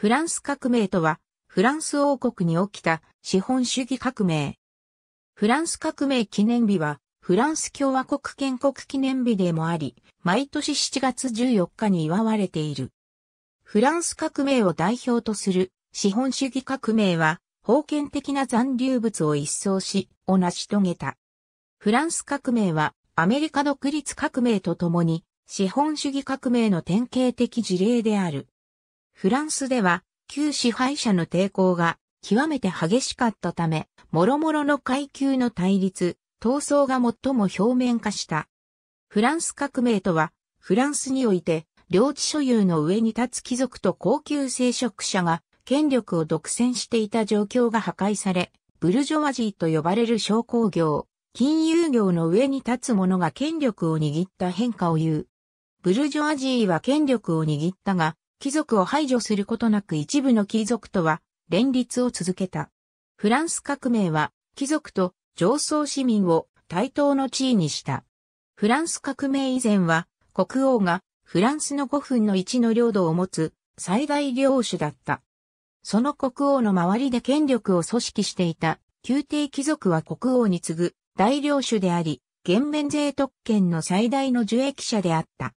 フランス革命とは、フランス王国に起きた資本主義革命。フランス革命記念日は、フランス共和国建国記念日でもあり、毎年7月14日に祝われている。フランス革命を代表とする資本主義革命は、封建的な残留物を一掃し、を成し遂げた。フランス革命は、アメリカ独立革命とともに、資本主義革命の典型的事例である。フランスでは、旧支配者の抵抗が極めて激しかったため、諸々の階級の対立、闘争が最も表面化した。フランス革命とは、フランスにおいて、領地所有の上に立つ貴族と高級聖職者が権力を独占していた状況が破壊され、ブルジョワジーと呼ばれる商工業、金融業の上に立つ者が権力を握った変化を言う。ブルジョワジーは権力を握ったが、貴族を排除することなく一部の貴族とは連立を続けた。フランス革命は貴族と上層市民を対等の地位にした。フランス革命以前は国王がフランスの5分の1の領土を持つ最大領主だった。その国王の周りで権力を組織していた宮廷貴族は国王に次ぐ大領主であり、減免税特権の最大の受益者であった。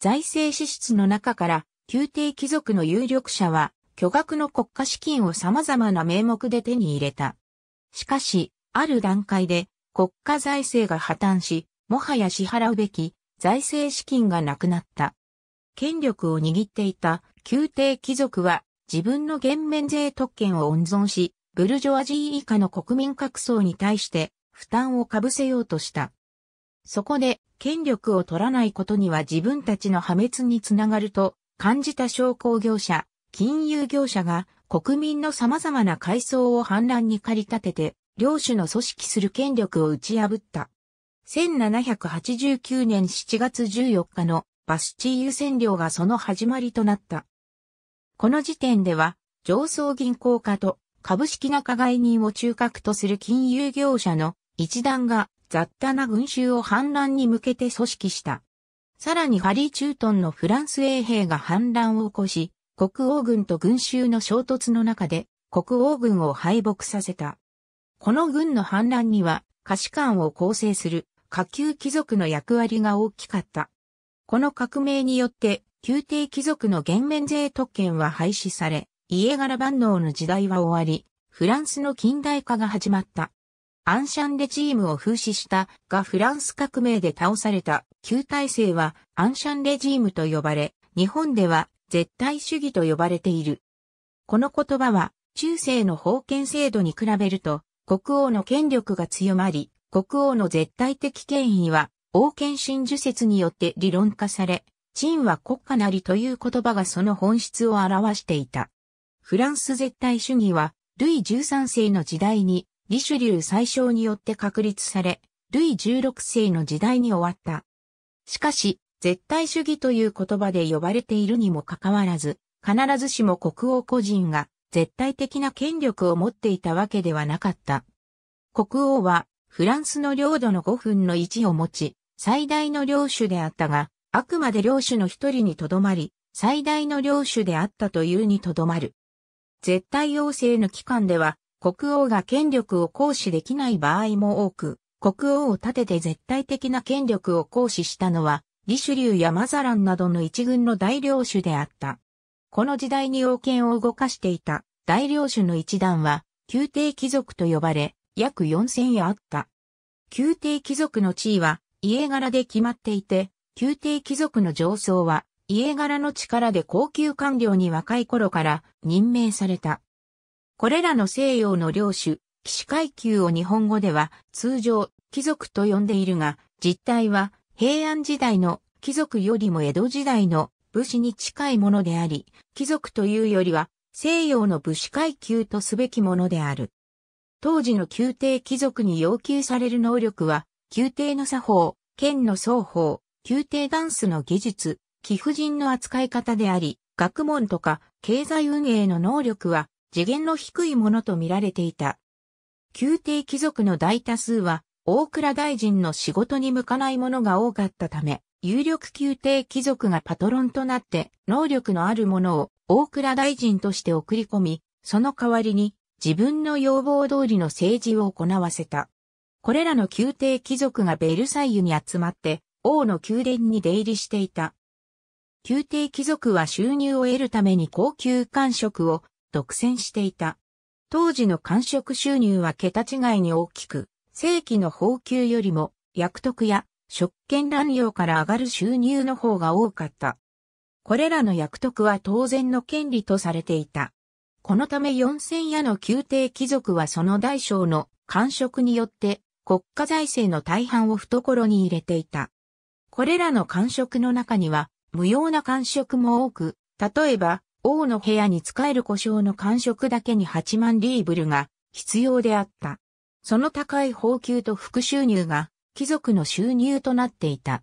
財政支出の中から宮廷貴族の有力者は、巨額の国家資金を様々な名目で手に入れた。しかし、ある段階で国家財政が破綻し、もはや支払うべき財政資金がなくなった。権力を握っていた宮廷貴族は自分の減免税特権を温存し、ブルジョアジー以下の国民格層に対して負担を被せようとした。そこで権力を取らないことには自分たちの破滅につながると感じた商工業者、金融業者が国民の様々な階層を反乱に駆り立てて、領主の組織する権力を打ち破った。1789年7月14日のバスチーユ占領がその始まりとなった。この時点では、上層銀行家と株式仲買人を中核とする金融業者の一団が雑多な群衆を反乱に向けて組織した。さらにハリー・チュートンのフランス衛兵が反乱を起こし、国王軍と群衆の衝突の中で国王軍を敗北させた。この軍の反乱には価値官を構成する下級貴族の役割が大きかった。この革命によって宮廷貴族の減免税特権は廃止され、家柄万能の時代は終わり、フランスの近代化が始まった。アンシャンでチームを風刺したがフランス革命で倒された旧体制はアンシャンレジームと呼ばれ、日本では絶対主義と呼ばれている。この言葉は中世の封建制度に比べると国王の権力が強まり、国王の絶対的権威は王権真珠説によって理論化され、陳は国家なりという言葉がその本質を表していた。フランス絶対主義は、ルイ13世の時代に、リシュリュー最小によって確立され、ルイ16世の時代に終わった。しかし、絶対主義という言葉で呼ばれているにもかかわらず、必ずしも国王個人が絶対的な権力を持っていたわけではなかった。国王はフランスの領土の5分の1を持ち、最大の領主であったが、あくまで領主の一人にとどまり、最大の領主であったというにとどまる。絶対王政の機関では、国王が権力を行使できない場合も多く、国王を立てて絶対的な権力を行使したのは、リシュリューやマザランなどの一軍の大領主であった。この時代に王権を動かしていた大領主の一団は、宮廷貴族と呼ばれ、約4000やあった。宮廷貴族の地位は、家柄で決まっていて、宮廷貴族の上層は、家柄の力で高級官僚に若い頃から任命された。これらの西洋の領主、騎士階級を日本語では通常貴族と呼んでいるが、実態は平安時代の貴族よりも江戸時代の武士に近いものであり、貴族というよりは西洋の武士階級とすべきものである。当時の宮廷貴族に要求される能力は、宮廷の作法、剣の双方、宮廷ダンスの技術、貴婦人の扱い方であり、学問とか経済運営の能力は次元の低いものと見られていた。宮廷貴族の大多数は大倉大臣の仕事に向かないものが多かったため、有力宮廷貴族がパトロンとなって、能力のある者を大倉大臣として送り込み、その代わりに自分の要望通りの政治を行わせた。これらの宮廷貴族がベルサイユに集まって、王の宮殿に出入りしていた。宮廷貴族は収入を得るために高級官職を独占していた。当時の官職収入は桁違いに大きく、正規の報給よりも、役得や職権乱用から上がる収入の方が多かった。これらの役得は当然の権利とされていた。このため四千屋の宮廷貴族はその大小の官職によって国家財政の大半を懐に入れていた。これらの官職の中には無用な官職も多く、例えば王の部屋に使える故障の官職だけに8万リーブルが必要であった。その高い報給と副収入が貴族の収入となっていた。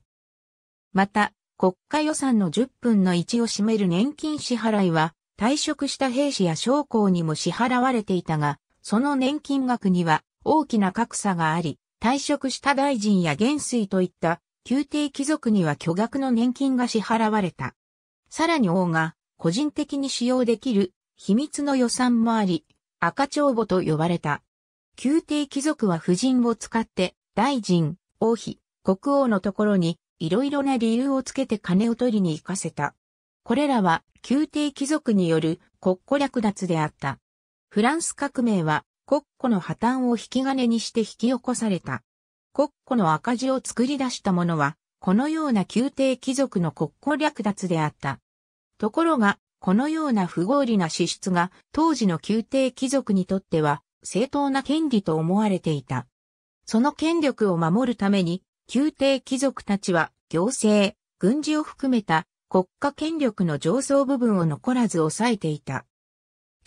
また、国家予算の10分の1を占める年金支払いは、退職した兵士や将校にも支払われていたが、その年金額には大きな格差があり、退職した大臣や元帥といった宮廷貴族には巨額の年金が支払われた。さらに王が個人的に使用できる秘密の予算もあり、赤帳簿と呼ばれた。宮廷貴族は夫人を使って、大臣、王妃、国王のところに、いろいろな理由をつけて金を取りに行かせた。これらは、宮廷貴族による国庫略奪であった。フランス革命は、国庫の破綻を引き金にして引き起こされた。国庫の赤字を作り出したものは、このような宮廷貴族の国庫略奪であった。ところが、このような不合理な支出が当時の宮廷貴族にとっては正当な権利と思われていた。その権力を守るために、宮廷貴族たちは行政、軍事を含めた国家権力の上層部分を残らず抑えていた。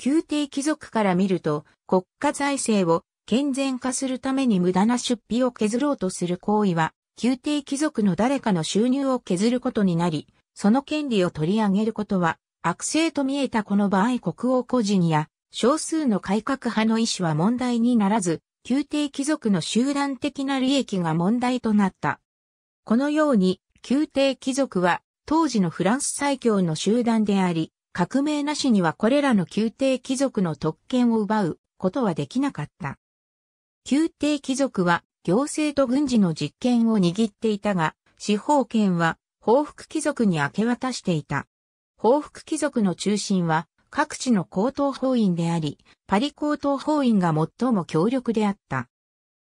宮廷貴族から見ると国家財政を健全化するために無駄な出費を削ろうとする行為は、宮廷貴族の誰かの収入を削ることになり、その権利を取り上げることは悪性と見えたこの場合国王個人や少数の改革派の意思は問題にならず、宮廷貴族の集団的な利益が問題となった。このように、宮廷貴族は当時のフランス最強の集団であり、革命なしにはこれらの宮廷貴族の特権を奪うことはできなかった。宮廷貴族は行政と軍事の実権を握っていたが、司法権は報復貴族に明け渡していた。報復貴族の中心は各地の高等法院であり、パリ高等法院が最も強力であった。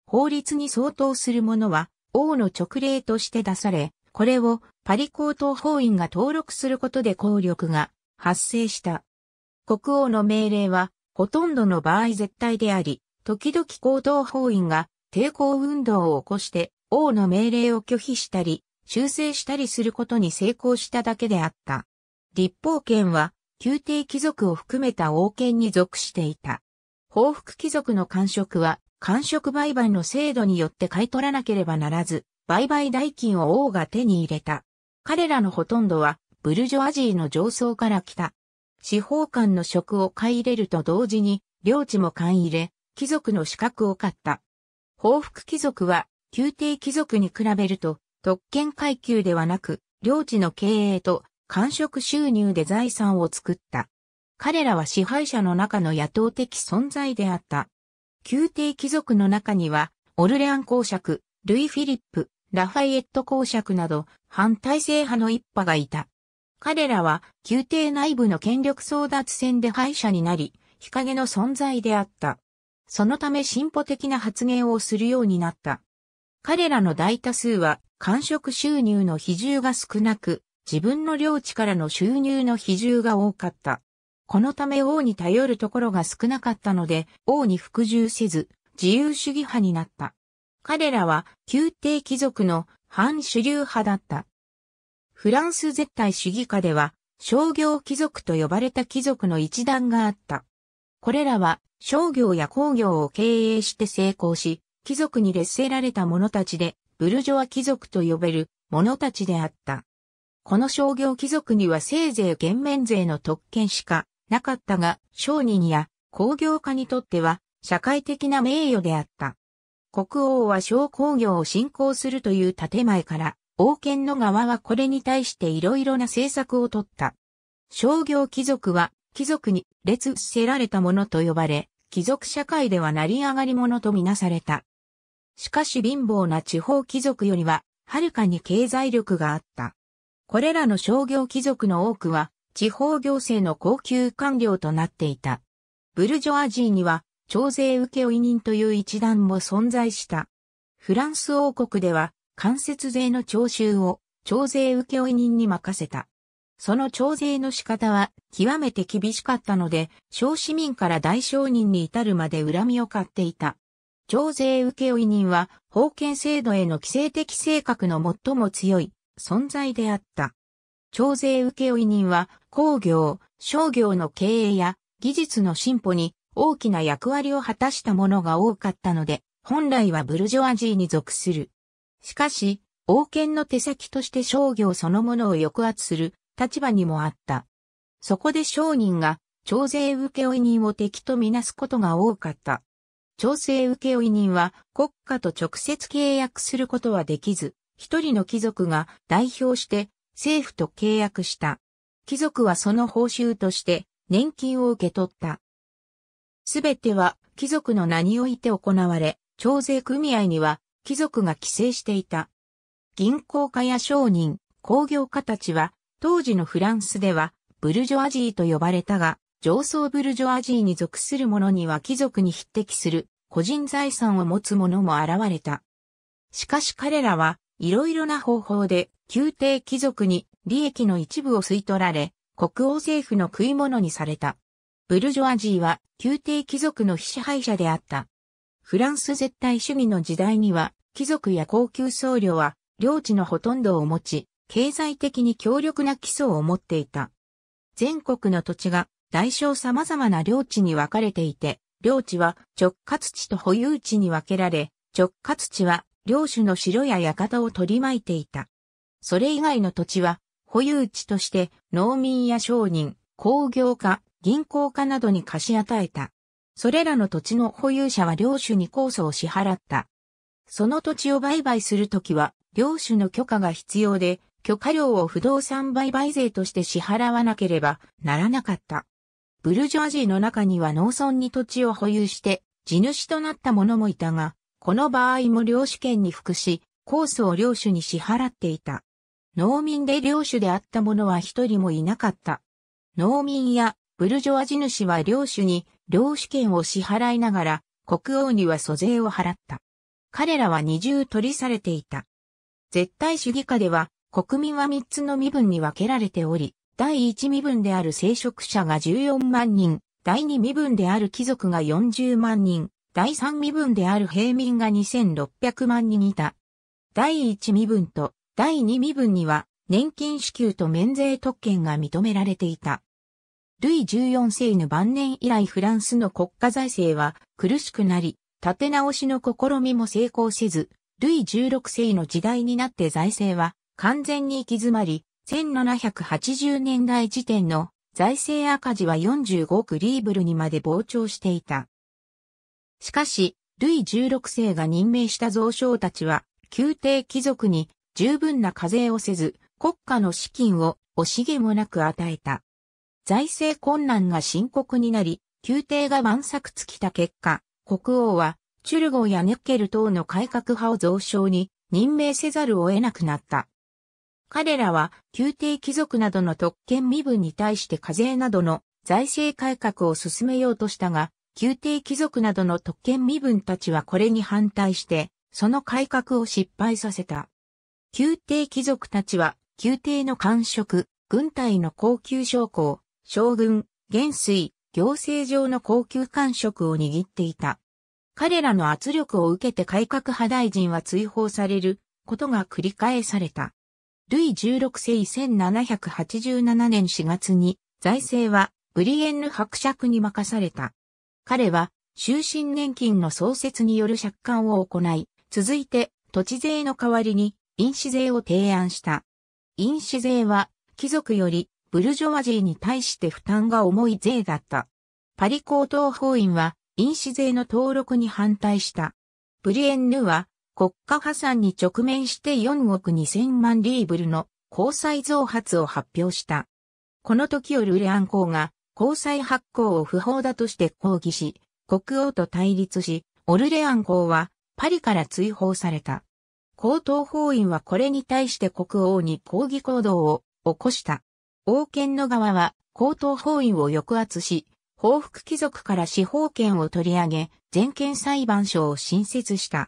法律に相当するものは、王の直令として出され、これをパリ高等法院が登録することで効力が発生した。国王の命令は、ほとんどの場合絶対であり、時々高等法院が抵抗運動を起こして王の命令を拒否したり、修正したりすることに成功しただけであった。立法権は宮廷貴族を含めた王権に属していた。報復貴族の官職は、官職売買の制度によって買い取らなければならず、売買代金を王が手に入れた。彼らのほとんどは、ブルジョアジーの上層から来た。司法官の職を買い入れると同時に、領地も買い入れ、貴族の資格を買った。報復貴族は、宮廷貴族に比べると、特権階級ではなく、領地の経営と官職収入で財産を作った。彼らは支配者の中の野党的存在であった。宮廷貴族の中には、オルレアン公爵、ルイ・フィリップ、ラファイエット公爵など、反体制派の一派がいた。彼らは、宮廷内部の権力争奪戦で敗者になり、日陰の存在であった。そのため進歩的な発言をするようになった。彼らの大多数は、官職収入の比重が少なく、自分の領地からの収入の比重が多かった。このため王に頼るところが少なかったので、王に服従せず、自由主義派になった。彼らは、宮廷貴族の反主流派だった。フランス絶対主義下では、商業貴族と呼ばれた貴族の一団があった。これらは、商業や工業を経営して成功し、貴族に劣勢られた者たちで、ブルジョア貴族と呼べる者たちであった。この商業貴族にはせいぜい減免税の特権しかなかったが、商人や工業家にとっては社会的な名誉であった。国王は商工業を振興するという建前から、王権の側はこれに対していろいろな政策をとった。商業貴族は貴族に列せられたものと呼ばれ、貴族社会では成り上がり者とみなされた。しかし貧乏な地方貴族よりは、はるかに経済力があった。これらの商業貴族の多くは、地方行政の高級官僚となっていた。ブルジョアジーには、徴税受負人という一団も存在した。フランス王国では、間接税の徴収を、徴税受負人に任せた。その徴税の仕方は極めて厳しかったので、小市民から大商人に至るまで恨みを買っていた。徴税受負人は、封建制度への規制的性格の最も強い存在であった。徴税請負人は工業、商業の経営や技術の進歩に大きな役割を果たしたものが多かったので、本来はブルジョアジーに属する。しかし、王権の手先として商業そのものを抑圧する立場にもあった。そこで商人が徴税請負人を敵とみなすことが多かった。調整請負人は国家と直接契約することはできず、一人の貴族が代表して政府と契約した。貴族はその報酬として年金を受け取った。すべては貴族の名において行われ、徴税組合には貴族が規制していた。銀行家や商人、工業家たちは当時のフランスではブルジョアジーと呼ばれたが、上層ブルジョアジーに属する者には貴族に匹敵する個人財産を持つ者も現れた。しかし彼らはいろいろな方法で宮廷貴族に利益の一部を吸い取られ、国王政府の食い物にされた。ブルジョアジーは宮廷貴族の非支配者であった。フランス絶対主義の時代には、貴族や高級僧侶は領地のほとんどを持ち、経済的に強力な基礎を持っていた。全国の土地が大小様々な領地に分かれていて、領地は直轄地と保有地に分けられ、直轄地は領主の城や館を取り巻いていた。それ以外の土地は、保有地として農民や商人、工業家、銀行家などに貸し与えた。それらの土地の保有者は領主に控訴を支払った。その土地を売買するときは、領主の許可が必要で、許可料を不動産売買税として支払わなければならなかった。ブルジョアジーの中には農村に土地を保有して、地主となった者もいたが、この場合も領主権に服し、コースを領主に支払っていた。農民で領主であった者は一人もいなかった。農民やブルジョア地主は領主に領主権を支払いながら国王には租税を払った。彼らは二重取りされていた。絶対主義下では国民は三つの身分に分けられており、第一身分である聖職者が14万人、第二身分である貴族が40万人、第三身分である平民が2600万人いた。第一身分と第二身分には年金支給と免税特権が認められていた。ルイ14世の晩年以来フランスの国家財政は苦しくなり、立て直しの試みも成功せず、ルイ16世の時代になって財政は完全に行き詰まり、1780年代時点の財政赤字は45億リーブルにまで膨張していた。しかし、ルイ16世が任命した蔵相たちは、宮廷貴族に十分な課税をせず、国家の資金を惜しげもなく与えた。財政困難が深刻になり、宮廷が万策尽きた結果、国王は、チュルゴやネッケル等の改革派を蔵相に任命せざるを得なくなった。彼らは、宮廷貴族などの特権身分に対して課税などの財政改革を進めようとしたが、宮廷貴族などの特権身分たちはこれに反対して、その改革を失敗させた。宮廷貴族たちは、宮廷の官職、軍隊の高級将校、将軍、元帥、行政上の高級官職を握っていた。彼らの圧力を受けて改革派大臣は追放されることが繰り返された。ルイ16世1787年4月に財政はブリエンヌ伯爵に任された。彼は終身年金の創設による借款を行い、続いて土地税の代わりに印紙税を提案した。印紙税は貴族よりブルジョワジーに対して負担が重い税だった。パリ高等法院は印紙税の登録に反対した。ブリエンヌは国家破産に直面して4億2000万リーブルの交際増発を発表した。この時よルレアン公が交際発行を不法だとして抗議し、国王と対立し、オルレアン公はパリから追放された。高等法院はこれに対して国王に抗議行動を起こした。王権の側は高等法院を抑圧し、報復貴族から司法権を取り上げ、全権裁判所を新設した。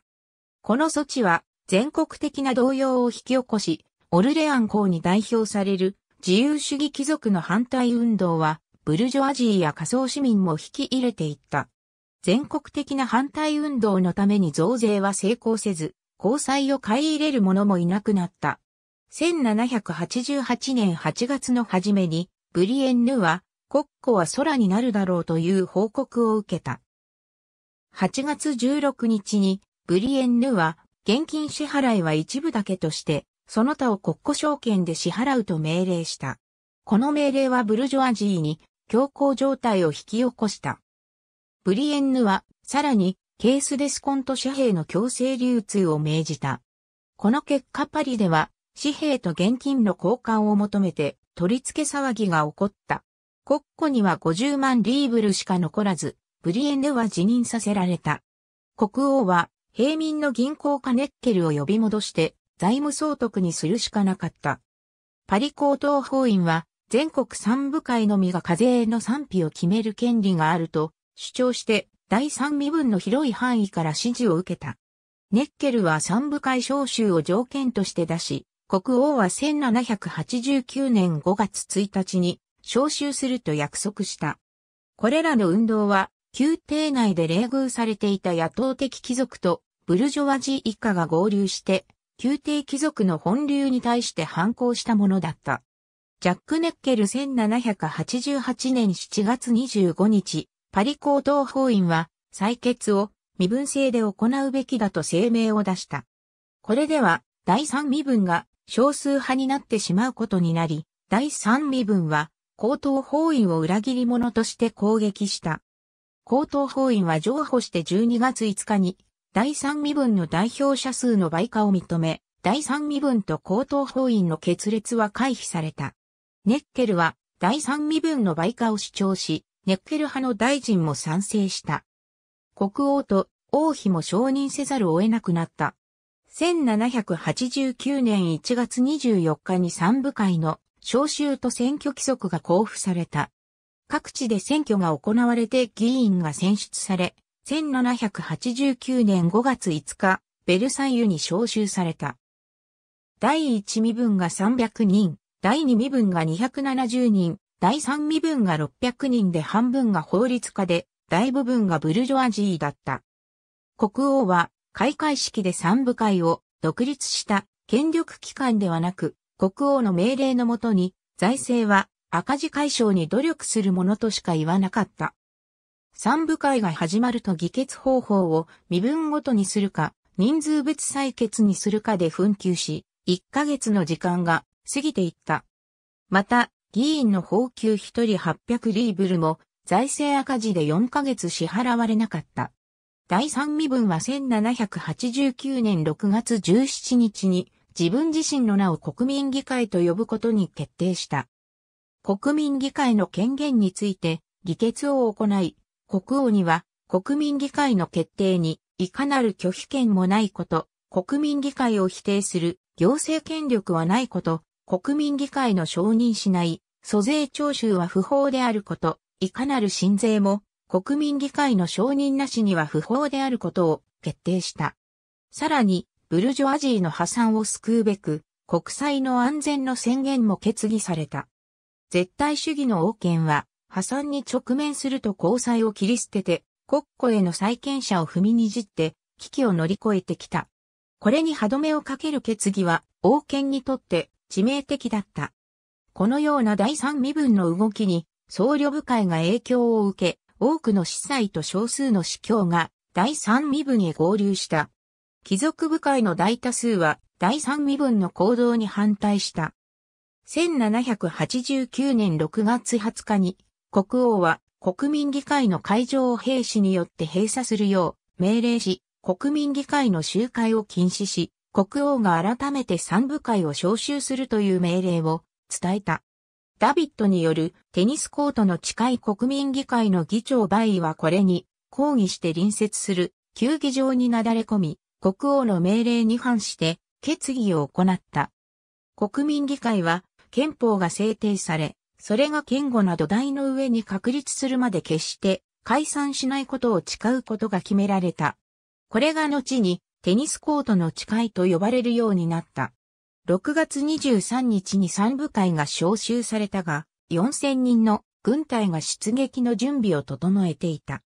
この措置は全国的な動揺を引き起こし、オルレアン公に代表される自由主義貴族の反対運動はブルジョアジーや仮想市民も引き入れていった。全国的な反対運動のために増税は成功せず、交際を買い入れる者もいなくなった。1788年8月の初めに、ブリエンヌは、国庫は空になるだろうという報告を受けた。8月16日に、ブリエンヌは、現金支払いは一部だけとして、その他を国庫証券で支払うと命令した。この命令はブルジョアジーに強行状態を引き起こした。ブリエンヌは、さらに、ケースデスコント紙幣の強制流通を命じた。この結果パリでは、紙幣と現金の交換を求めて、取り付け騒ぎが起こった。国庫には50万リーブルしか残らず、ブリエンヌは辞任させられた。国王は、平民の銀行家ネッケルを呼び戻して、財務総督にするしかなかった。パリ高等法院は、全国三部会のみが課税の賛否を決める権利があると主張して第三身分の広い範囲から支持を受けた。ネッケルは三部会召集を条件として出し、国王は1789年5月1日に召集すると約束した。これらの運動は、宮廷内で冷遇されていた野党的貴族とブルジョワジー一家が合流して、宮廷貴族の本流に対して反抗したものだった。ジャック・ネッケル1788年7月25日、パリ行動法院は採決を身分制で行うべきだと声明を出した。これでは第三身分が少数派になってしまうことになり、第三身分は高等法院を裏切り者として攻撃した。高等法院は譲歩して12月5日に第三身分の代表者数の倍化を認め、第三身分と高等法院の決裂は回避された。ネッケルは第三身分の倍化を主張し、ネッケル派の大臣も賛成した。国王と王妃も承認せざるを得なくなった。1789年1月24日に三部会の召集と選挙規則が交付された。各地で選挙が行われて議員が選出され、1789年5月5日、ベルサイユに召集された。第一身分が300人、第2身分が270人、第3身分が600人で半分が法律家で、大部分がブルジョアジーだった。国王は、開会式で三部会を独立した権力機関ではなく、国王の命令のもとに、財政は赤字解消に努力するものとしか言わなかった。三部会が始まると議決方法を身分ごとにするか、人数別採決にするかで紛糾し、1ヶ月の時間が過ぎていった。また、議員の報給一人800リーブルも、財政赤字で4ヶ月支払われなかった。第三身分は1789年6月17日に自分自身の名を国民議会と呼ぶことに決定した。国民議会の権限について議決を行い、国王には国民議会の決定にいかなる拒否権もないこと、国民議会を否定する行政権力はないこと、国民議会の承認しない、租税徴収は不法であること、いかなる新税も、国民議会の承認なしには不法であることを決定した。さらに、ブルジョアジーの破産を救うべく、国債の安全の宣言も決議された。絶対主義の王権は、破産に直面すると交際を切り捨てて、国庫への債権者を踏みにじって、危機を乗り越えてきた。これに歯止めをかける決議は、王権にとって致命的だった。このような第三身分の動きに、僧侶部会が影響を受け、多くの司祭と少数の司教が第三身分へ合流した。貴族部会の大多数は第三身分の行動に反対した。1789年6月20日に国王は国民議会の会場を兵士によって閉鎖するよう命令し、国民議会の集会を禁止し、国王が改めて三部会を招集するという命令を伝えた。ダビットによるテニスコートの近い国民議会の議長バイはこれに抗議して隣接する球技場になだれ込み、国王の命令に反して決議を行った。国民議会は憲法が制定され、それが憲固など台の上に確立するまで決して解散しないことを誓うことが決められた。これが後にテニスコートの誓いと呼ばれるようになった。6月23日に三部会が招集されたが、4000人の軍隊が出撃の準備を整えていた。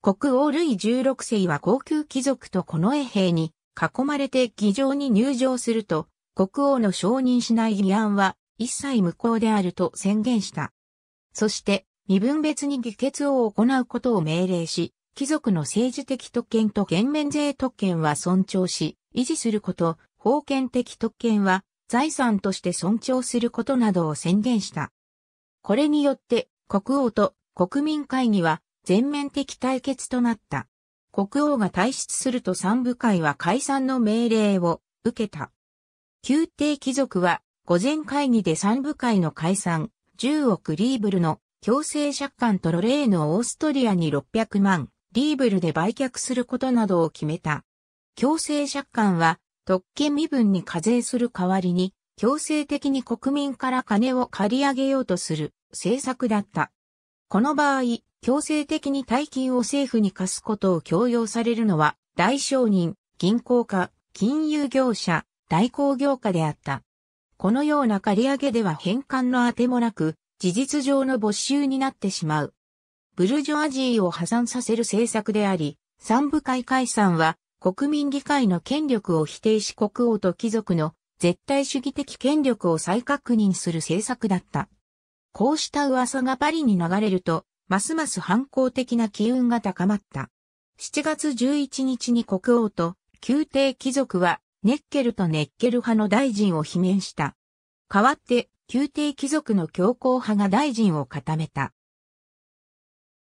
国王ルイ16世は高級貴族と近衛兵に囲まれて議場に入場すると、国王の承認しない議案は一切無効であると宣言した。そして、身分別に議決を行うことを命令し、貴族の政治的特権と減免税特権は尊重し、維持すること、封建的特権は財産として尊重することなどを宣言した。これによって国王と国民会議は全面的対決となった。国王が退出すると三部会は解散の命令を受けた。宮廷貴族は午前会議で三部会の解散10億リーブルの強制借款とロレーヌオーストリアに600万、リーブルで売却することなどを決めた。強制借款は特権身分に課税する代わりに強制的に国民から金を借り上げようとする政策だった。この場合、強制的に大金を政府に課すことを強要されるのは大商人、銀行家、金融業者、代行業家であった。このような借り上げでは返還のあてもなく、事実上の没収になってしまう。ブルジョアジーを破産させる政策であり、三部会解散は国民議会の権力を否定し国王と貴族の絶対主義的権力を再確認する政策だった。こうした噂がパリに流れると、ますます反抗的な機運が高まった。7月11日に国王と宮廷貴族はネッケルとネッケル派の大臣を罷免した。代わって宮廷貴族の強硬派が大臣を固めた。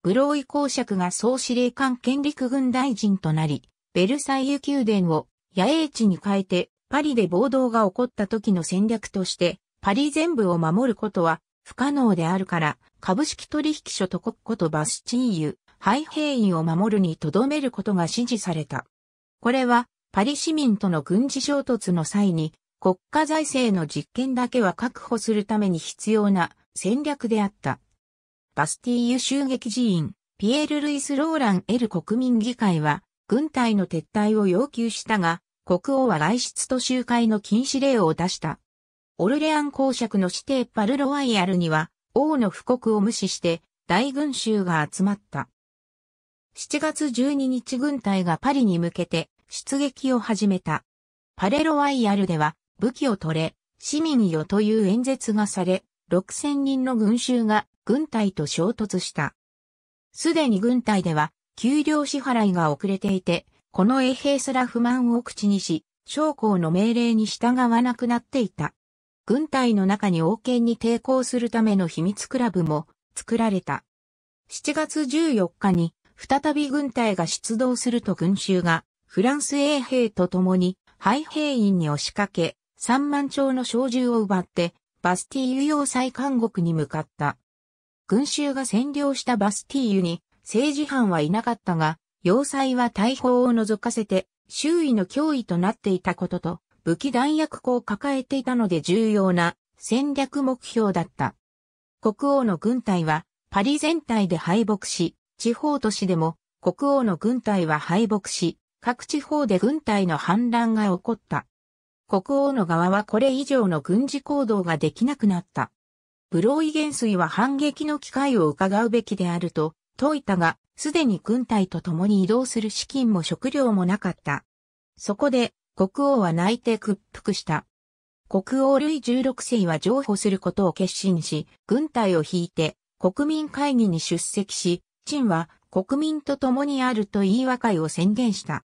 ブローイ公爵が総司令官権力軍大臣となり、ベルサイユ宮殿を野営地に変えて、パリで暴動が起こった時の戦略として、パリ全部を守ることは不可能であるから、株式取引所と国庫とバスチーユ、廃兵員を守るにとどめることが指示された。これは、パリ市民との軍事衝突の際に、国家財政の実権だけは確保するために必要な戦略であった。バスティーユ襲撃寺院、ピエール・ルイス・ローラン・エル国民議会は、軍隊の撤退を要求したが、国王は外出と集会の禁止令を出した。オルレアン公爵の指定パルロワイヤルには、王の布告を無視して、大群衆が集まった。7月12日軍隊がパリに向けて出撃を始めた。パレロワイヤルでは武器を取れ、市民よという演説がされ、6000人の群衆が軍隊と衝突した。すでに軍隊では給料支払いが遅れていて、この衛兵すら不満を口にし、将校の命令に従わなくなっていた。軍隊の中に王権に抵抗するための秘密クラブも作られた。7月14日に再び軍隊が出動すると群衆がフランス衛兵と共に廃兵員に押しかけ3万丁の小銃を奪ってバスティーユ要塞監獄に向かった。群衆が占領したバスティーユに政治犯はいなかったが、要塞は大砲を除かせて周囲の脅威となっていたことと、武器弾薬庫を抱えていたので重要な戦略目標だった。国王の軍隊はパリ全体で敗北し、地方都市でも国王の軍隊は敗北し、各地方で軍隊の反乱が起こった。国王の側はこれ以上の軍事行動ができなくなった。ブローイ元帥は反撃の機会を伺うべきであると、説いたが、すでに軍隊と共に移動する資金も食料もなかった。そこで、国王は泣いて屈服した。国王類16世は譲歩することを決心し、軍隊を引いて、国民会議に出席し、陳は国民と共にあると言い和解を宣言した。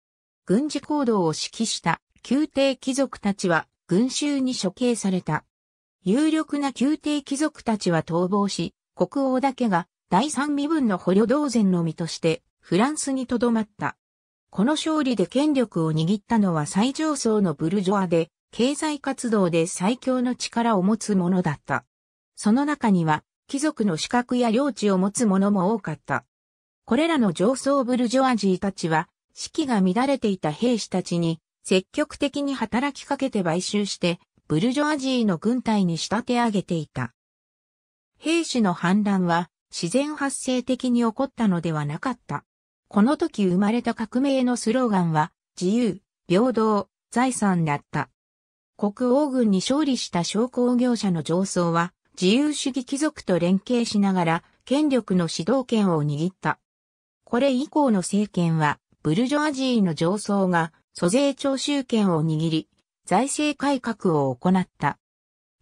軍事行動を指揮した宮廷貴族たちは群衆に処刑された。有力な宮廷貴族たちは逃亡し、国王だけが第三身分の捕虜同然の身としてフランスに留まった。この勝利で権力を握ったのは最上層のブルジョアで、経済活動で最強の力を持つ者だった。その中には、貴族の資格や領地を持つ者も多かった。これらの上層ブルジョアジーたちは、士気が乱れていた兵士たちに積極的に働きかけて買収して、ブルジョアジーの軍隊に仕立て上げていた。兵士の反乱は自然発生的に起こったのではなかった。この時生まれた革命のスローガンは、自由、平等、財産だった。国王軍に勝利した商工業者の上層は、自由主義貴族と連携しながら、権力の指導権を握った。これ以降の政権は、ブルジョアジーの上層が租税徴収権を握り、財政改革を行った。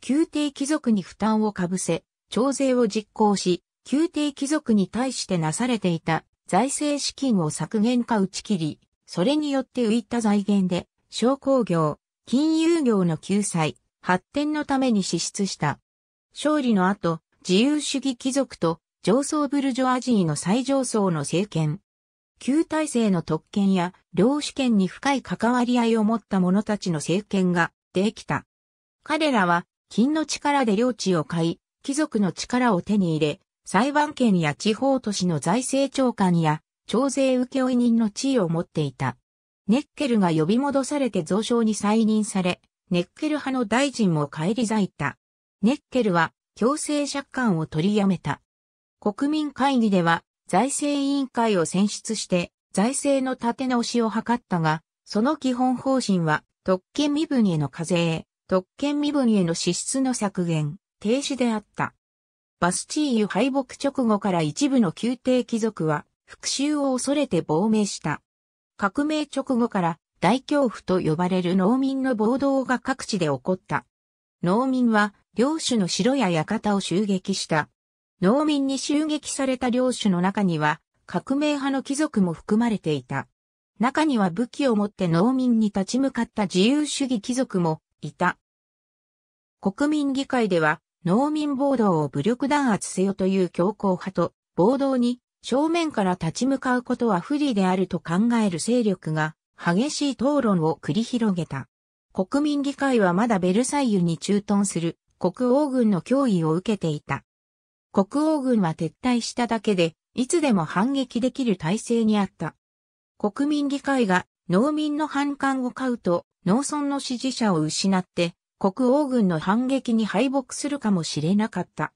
宮廷貴族に負担をかぶせ、徴税を実行し、宮廷貴族に対してなされていた財政資金を削減か打ち切り、それによって浮いた財源で、商工業、金融業の救済、発展のために支出した。勝利の後、自由主義貴族と上層ブルジョアジーの最上層の政権、旧体制の特権や領主権に深い関わり合いを持った者たちの政権ができた。彼らは金の力で領地を買い、貴族の力を手に入れ、裁判権や地方都市の財政長官や徴税請負人の地位を持っていた。ネッケルが呼び戻されて増相に再任され、ネッケル派の大臣も返り咲いた。ネッケルは強制借款を取りやめた。国民会議では財政委員会を選出して財政の立て直しを図ったが、その基本方針は特権身分への課税、特権身分への支出の削減、停止であった。バスチーユ敗北直後から一部の宮廷貴族は復讐を恐れて亡命した。革命直後から大恐怖と呼ばれる農民の暴動が各地で起こった。農民は領主の城や館を襲撃した。農民に襲撃された領主の中には、革命派の貴族も含まれていた。中には武器を持って農民に立ち向かった自由主義貴族もいた。国民議会では農民暴動を武力弾圧せよという強硬派と暴動に正面から立ち向かうことは不利であると考える勢力が激しい討論を繰り広げた。国民議会はまだベルサイユに駐屯する国王軍の脅威を受けていた。国王軍は撤退しただけで、いつでも反撃できる体制にあった。国民議会が農民の反感を買うと、農村の支持者を失って、国王軍の反撃に敗北するかもしれなかった。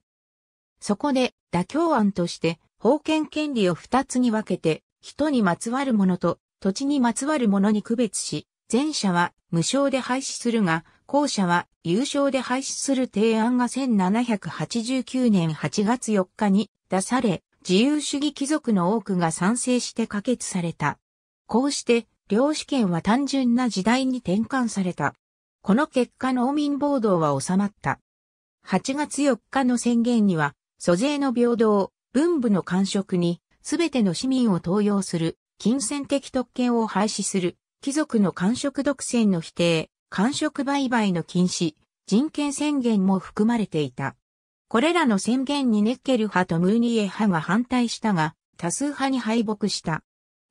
そこで、妥協案として、封建権利を二つに分けて、人にまつわるものと、土地にまつわるものに区別し、前者は無償で廃止するが、後者は優勝で廃止する提案が1789年8月4日に出され、自由主義貴族の多くが賛成して可決された。こうして、領主権は単純な時代に転換された。この結果農民暴動は収まった。8月4日の宣言には、租税の平等、文部の官職に、すべての市民を登用する、金銭的特権を廃止する、貴族の官職独占の否定、官職売買の禁止、人権宣言も含まれていた。これらの宣言にネッケル派とムーニエ派が反対したが、多数派に敗北した。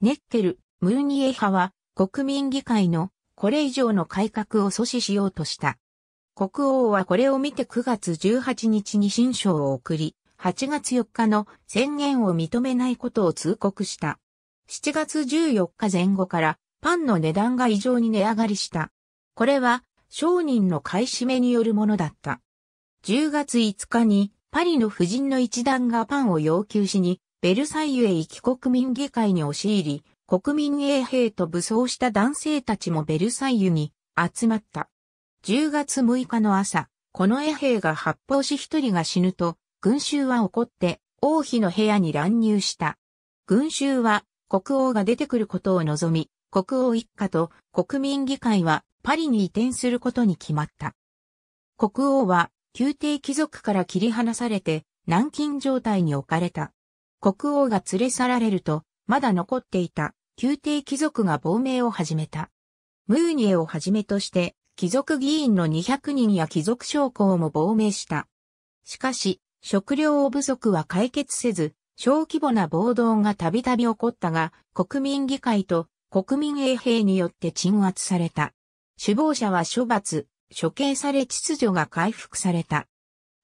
ネッケル、ムーニエ派は国民議会のこれ以上の改革を阻止しようとした。国王はこれを見て9月18日に新章を送り、8月4日の宣言を認めないことを通告した。7月14日前後からパンの値段が異常に値上がりした。これは商人の買い占めによるものだった。10月5日にパリの夫人の一団がパンを要求しに、ベルサイユへ行き国民議会に押し入り、国民衛兵と武装した男性たちもベルサイユに集まった。10月6日の朝、この衛兵が発砲し一人が死ぬと、群衆は怒って王妃の部屋に乱入した。群衆は国王が出てくることを望み、国王一家と国民議会はパリに移転することに決まった。国王は宮廷貴族から切り離されて軟禁状態に置かれた。国王が連れ去られると、まだ残っていた宮廷貴族が亡命を始めた。ムーニエをはじめとして、貴族議員の200人や貴族将校も亡命した。しかし、食料不足は解決せず、小規模な暴動がたびたび起こったが、国民議会と国民衛兵によって鎮圧された。首謀者は処罰、処刑され秩序が回復された。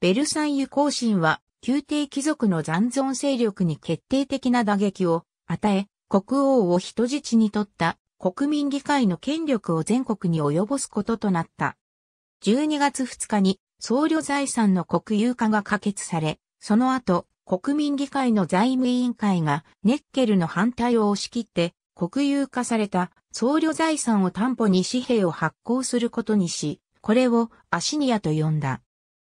ベルサイユ行進は、宮廷貴族の残存勢力に決定的な打撃を与え、国王を人質に取った国民議会の権力を全国に及ぼすこととなった。12月2日に僧侶財産の国有化が可決され、その後、国民議会の財務委員会がネッケルの反対を押し切って国有化された僧侶財産を担保に紙幣を発行することにし、これをアシニアと呼んだ。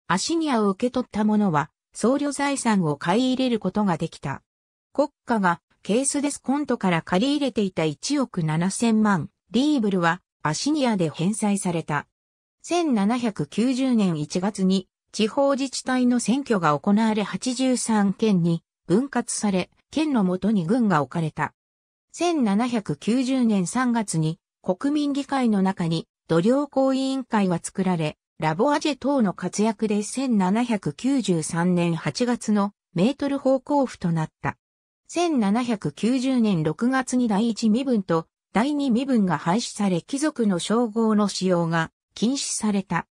アシニアを受け取った者は、僧侶財産を買い入れることができた。国家がケースデスコントから借り入れていた1億7000万リーブルはアシニアで返済された。1790年1月に地方自治体の選挙が行われ83県に分割され、県のもとに軍が置かれた。1790年3月に国民議会の中に土壌公委員会は作られ、ラボアジェ等の活躍で1793年8月のメートル方向譜となった。1790年6月に第1身分と第2身分が廃止され貴族の称号の使用が禁止された。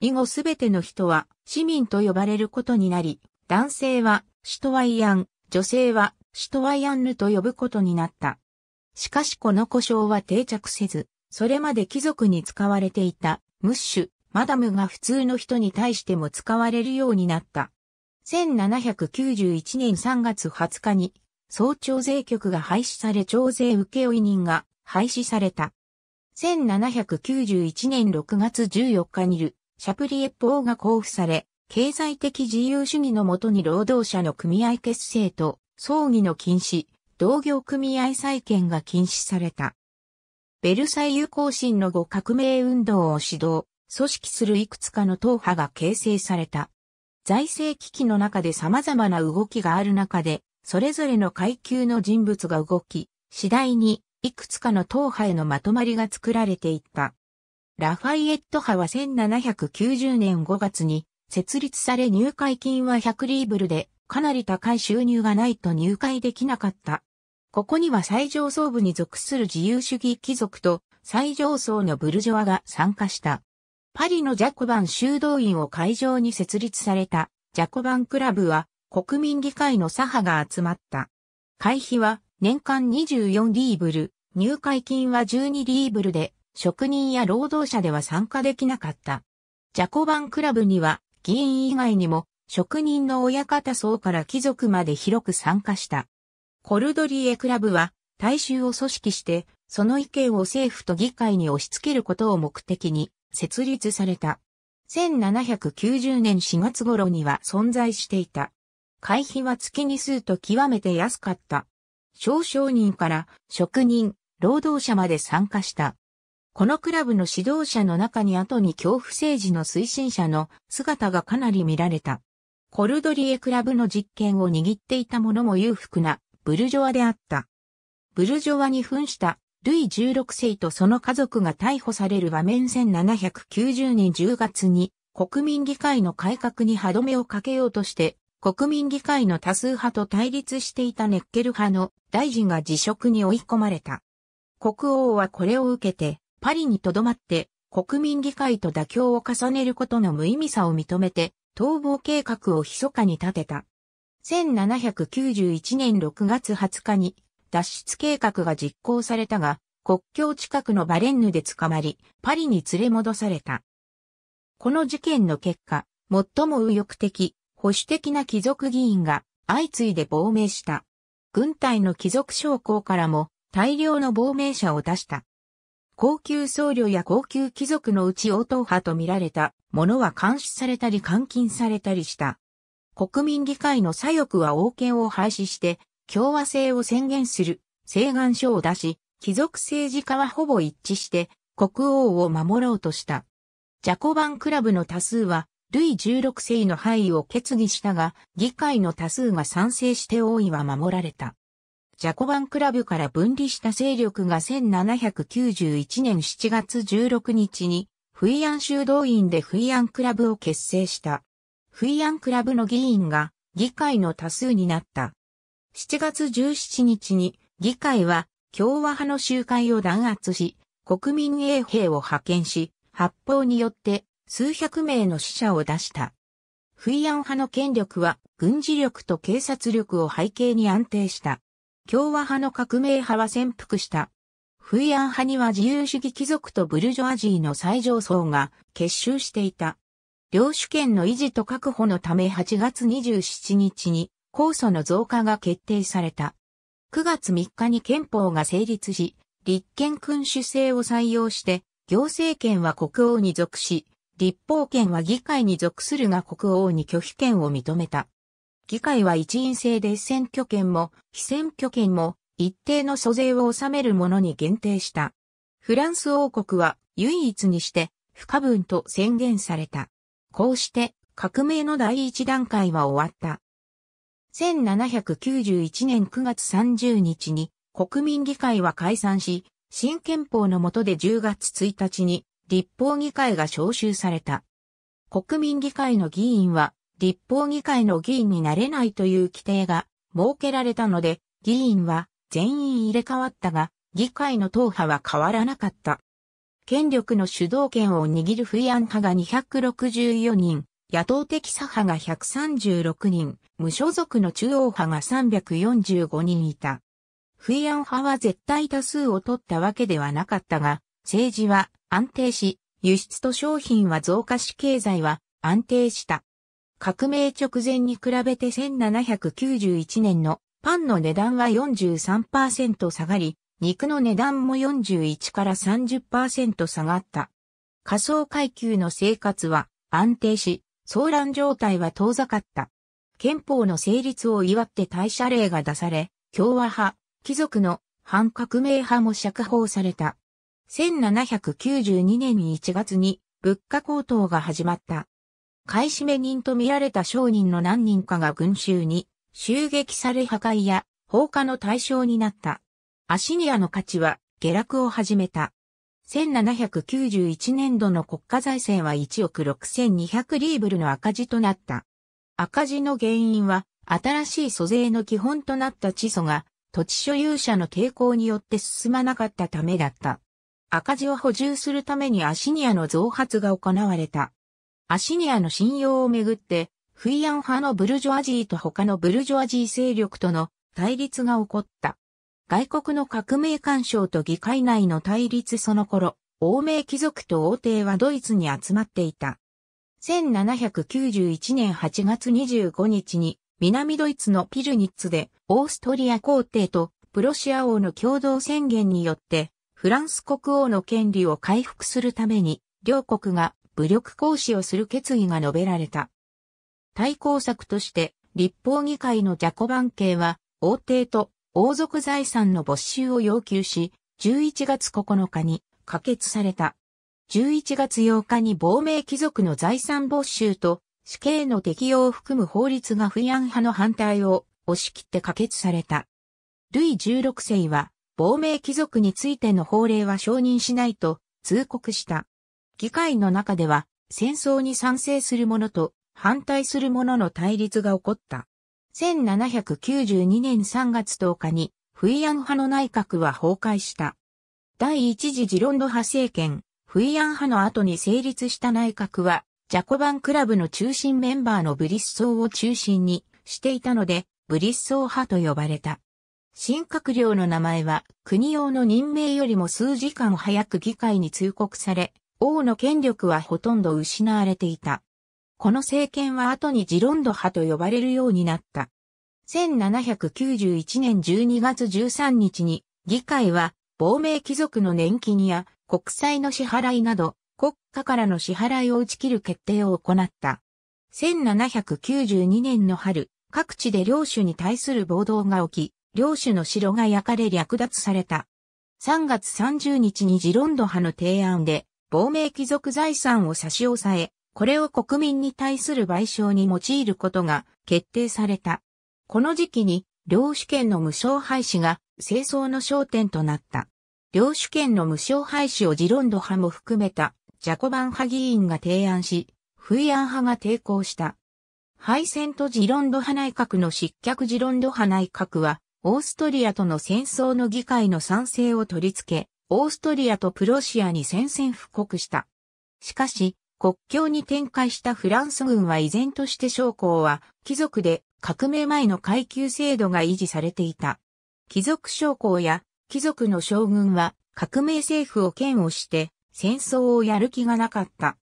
以後すべての人は市民と呼ばれることになり、男性はシトワイアン、女性はシトワイアンヌと呼ぶことになった。しかしこの故障は定着せず、それまで貴族に使われていた、ムッシュ、マダムが普通の人に対しても使われるようになった。1791年3月20日に、総徴税局が廃止され徴税請負人が廃止された。1791年6月14日にる、シャプリエッポが交付され、経済的自由主義のもとに労働者の組合結成と、葬儀の禁止、同業組合再建が禁止された。ベルサイユ行進の後革命運動を指導、組織するいくつかの党派が形成された。財政危機の中で様々な動きがある中で、それぞれの階級の人物が動き、次第にいくつかの党派へのまとまりが作られていった。ラファイエット派は1790年5月に設立され入会金は100リーブルでかなり高い収入がないと入会できなかったここには最上層部に属する自由主義貴族と最上層のブルジョアが参加した。パリのジャコバン修道院を会場に設立されたジャコバンクラブは国民議会の左派が集まった。会費は年間24リーブル、入会金は12リーブルで、職人や労働者では参加できなかった。ジャコバンクラブには議員以外にも職人の親方層から貴族まで広く参加した。コルドリエクラブは大衆を組織して、その意見を政府と議会に押し付けることを目的に設立された。1790年4月頃には存在していた。会費は月に数と極めて安かった。少商人から職人、労働者まで参加した。このクラブの指導者の中に後に恐怖政治の推進者の姿がかなり見られた。コルドリエクラブの実権を握っていた者も裕福なブルジョワであった。ブルジョワに扮したルイ16世とその家族が逮捕される場面1790年10月に国民議会の改革に歯止めをかけようとして国民議会の多数派と対立していたネッケル派の大臣が辞職に追い込まれた。国王はこれを受けてパリに留まって国民議会と妥協を重ねることの無意味さを認めて逃亡計画を密かに立てた。1791年6月20日に脱出計画が実行されたが、国境近くのバレンヌで捕まり、パリに連れ戻された。この事件の結果、最も右翼的、保守的な貴族議員が相次いで亡命した。軍隊の貴族将校からも大量の亡命者を出した。高級僧侶や高級貴族のうち応答派と見られたものは監視されたり監禁されたりした。国民議会の左翼は王権を廃止して、共和制を宣言する、請願書を出し、貴族政治家はほぼ一致して、国王を守ろうとした。ジャコバンクラブの多数は、ルイ16世の範囲を決議したが、議会の多数が賛成して王位は守られた。ジャコバンクラブから分離した勢力が1791年7月16日に、フイアン修道院でフイアンクラブを結成した。フイアンクラブの議員が議会の多数になった。7月17日に議会は共和派の集会を弾圧し、国民衛兵を派遣し、発砲によって数百名の死者を出した。フイアン派の権力は軍事力と警察力を背景に安定した。共和派の革命派は潜伏した。フイアン派には自由主義貴族とブルジョアジーの最上層が結集していた。領主権の維持と確保のため8月27日に控訴の増加が決定された。9月3日に憲法が成立し、立憲君主制を採用して、行政権は国王に属し、立法権は議会に属するが国王に拒否権を認めた。議会は一員制で選挙権も非選挙権も一定の租税を納めるものに限定した。フランス王国は唯一にして不可分と宣言された。こうして革命の第一段階は終わった。1791年9月30日に国民議会は解散し、新憲法の下で10月1日に立法議会が召集された。国民議会の議員は立法議会の議員になれないという規定が設けられたので、議員は全員入れ替わったが、議会の党派は変わらなかった。権力の主導権を握るフイアン派が264人、野党的左派が136人、無所属の中央派が345人いた。フイアン派は絶対多数を取ったわけではなかったが、政治は安定し、輸出と商品は増加し経済は安定した。革命直前に比べて1791年のパンの値段は43%下がり、肉の値段も41から30%下がった。仮想階級の生活は安定し、騒乱状態は遠ざかった。憲法の成立を祝って大社令が出され、共和派、貴族の反革命派も釈放された。1792年1月に物価高騰が始まった。買い占め人と見られた商人の何人かが群衆に襲撃され破壊や放火の対象になった。アシニアの価値は下落を始めた。1791年度の国家財政は1億6200リーブルの赤字となった。赤字の原因は、新しい租税の基本となった地租が、土地所有者の抵抗によって進まなかったためだった。赤字を補充するためにアシニアの増発が行われた。アシニアの信用をめぐって、フィアン派のブルジョアジーと他のブルジョアジー勢力との対立が起こった。外国の革命干渉と議会内の対立その頃、欧米貴族と王帝はドイツに集まっていた。1791年8月25日に南ドイツのピルニッツでオーストリア皇帝とプロシア王の共同宣言によってフランス国王の権利を回復するために両国が武力行使をする決議が述べられた。対抗策として立法議会のジャコバン系は王帝と王族財産の没収を要求し、11月9日に可決された。11月8日に亡命貴族の財産没収と死刑の適用を含む法律が不安派の反対を押し切って可決された。ルイ16世は亡命貴族についての法令は承認しないと通告した。議会の中では戦争に賛成する者と反対する者の対立が起こった。1792年3月10日に、フイアン派の内閣は崩壊した。第一次ジロンド派政権、フイアン派の後に成立した内閣は、ジャコバンクラブの中心メンバーのブリッソーを中心にしていたので、ブリッソー派と呼ばれた。新閣僚の名前は国用の任命よりも数時間早く議会に通告され、王の権力はほとんど失われていた。この政権は後にジロンド派と呼ばれるようになった。1791年12月13日に、議会は、亡命貴族の年金や国債の支払いなど、国家からの支払いを打ち切る決定を行った。1792年の春、各地で領主に対する暴動が起き、領主の城が焼かれ略奪された。3月30日にジロンド派の提案で、亡命貴族財産を差し押さえ、これを国民に対する賠償に用いることが決定された。この時期に領主権の無償廃止が清掃の焦点となった。領主権の無償廃止をジロンド派も含めたジャコバン派議員が提案し、フイアン派が抵抗した。敗戦とジロンド派内閣の失脚ジロンド派内閣は、オーストリアとの戦争の議会の賛成を取り付け、オーストリアとプロシアに宣戦布告した。しかし、国境に展開したフランス軍は依然として将校は貴族で革命前の階級制度が維持されていた。貴族将校や貴族の将軍は革命政府を嫌悪して戦争をやる気がなかった。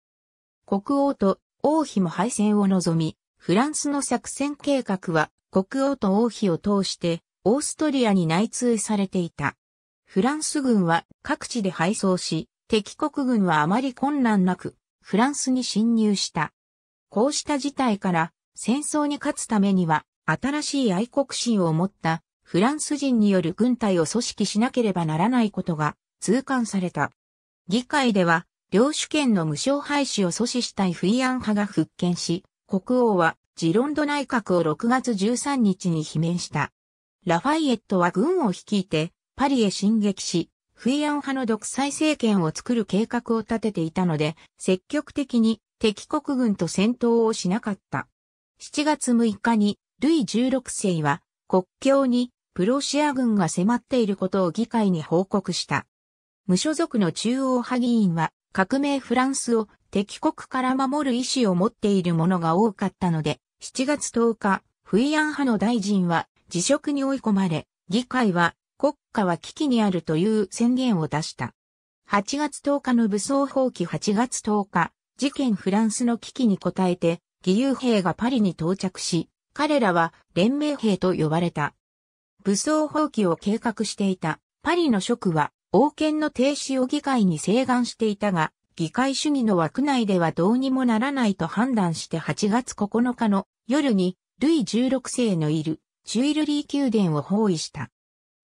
国王と王妃も敗戦を望み、フランスの作戦計画は国王と王妃を通してオーストリアに内通されていた。フランス軍は各地で敗走し、敵国軍はあまり困難なくフランスに侵入した。こうした事態から戦争に勝つためには新しい愛国心を持ったフランス人による軍隊を組織しなければならないことが痛感された。議会では領主権の無償廃止を阻止したいフィアン派が復権し、国王はジロンド内閣を6月13日に罷免した。ラファイエットは軍を率いてパリへ進撃し、フイアン派の独裁政権を作る計画を立てていたので、積極的に敵国軍と戦闘をしなかった。7月6日に、ルイ16世は、国境にプロシア軍が迫っていることを議会に報告した。無所属の中央派議員は、革命フランスを敵国から守る意思を持っている者が多かったので、7月10日、フイアン派の大臣は辞職に追い込まれ、議会は国家は危機にあるという宣言を出した。8月10日の武装放棄8月10日、事件フランスの危機に応えて、義勇兵がパリに到着し、彼らは連盟兵と呼ばれた。武装放棄を計画していたパリの職は、王権の停止を議会に請願していたが、議会主義の枠内ではどうにもならないと判断して8月9日の夜に、ルイ16世のいるチュイルリー宮殿を包囲した。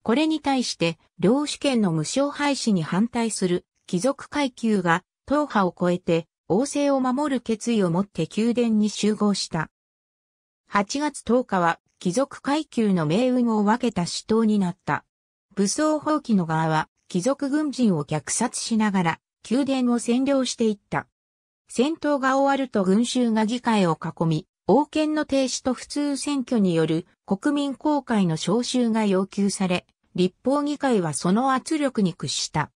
これに対して、領主権の無償廃止に反対する貴族階級が党派を超えて王政を守る決意を持って宮殿に集合した。8月10日は貴族階級の命運を分けた死闘になった。武装放棄の側は貴族軍人を虐殺しながら宮殿を占領していった。戦闘が終わると群衆が議会を囲み、王権の停止と普通選挙による国民公開の招集が要求され、立法議会はその圧力に屈した。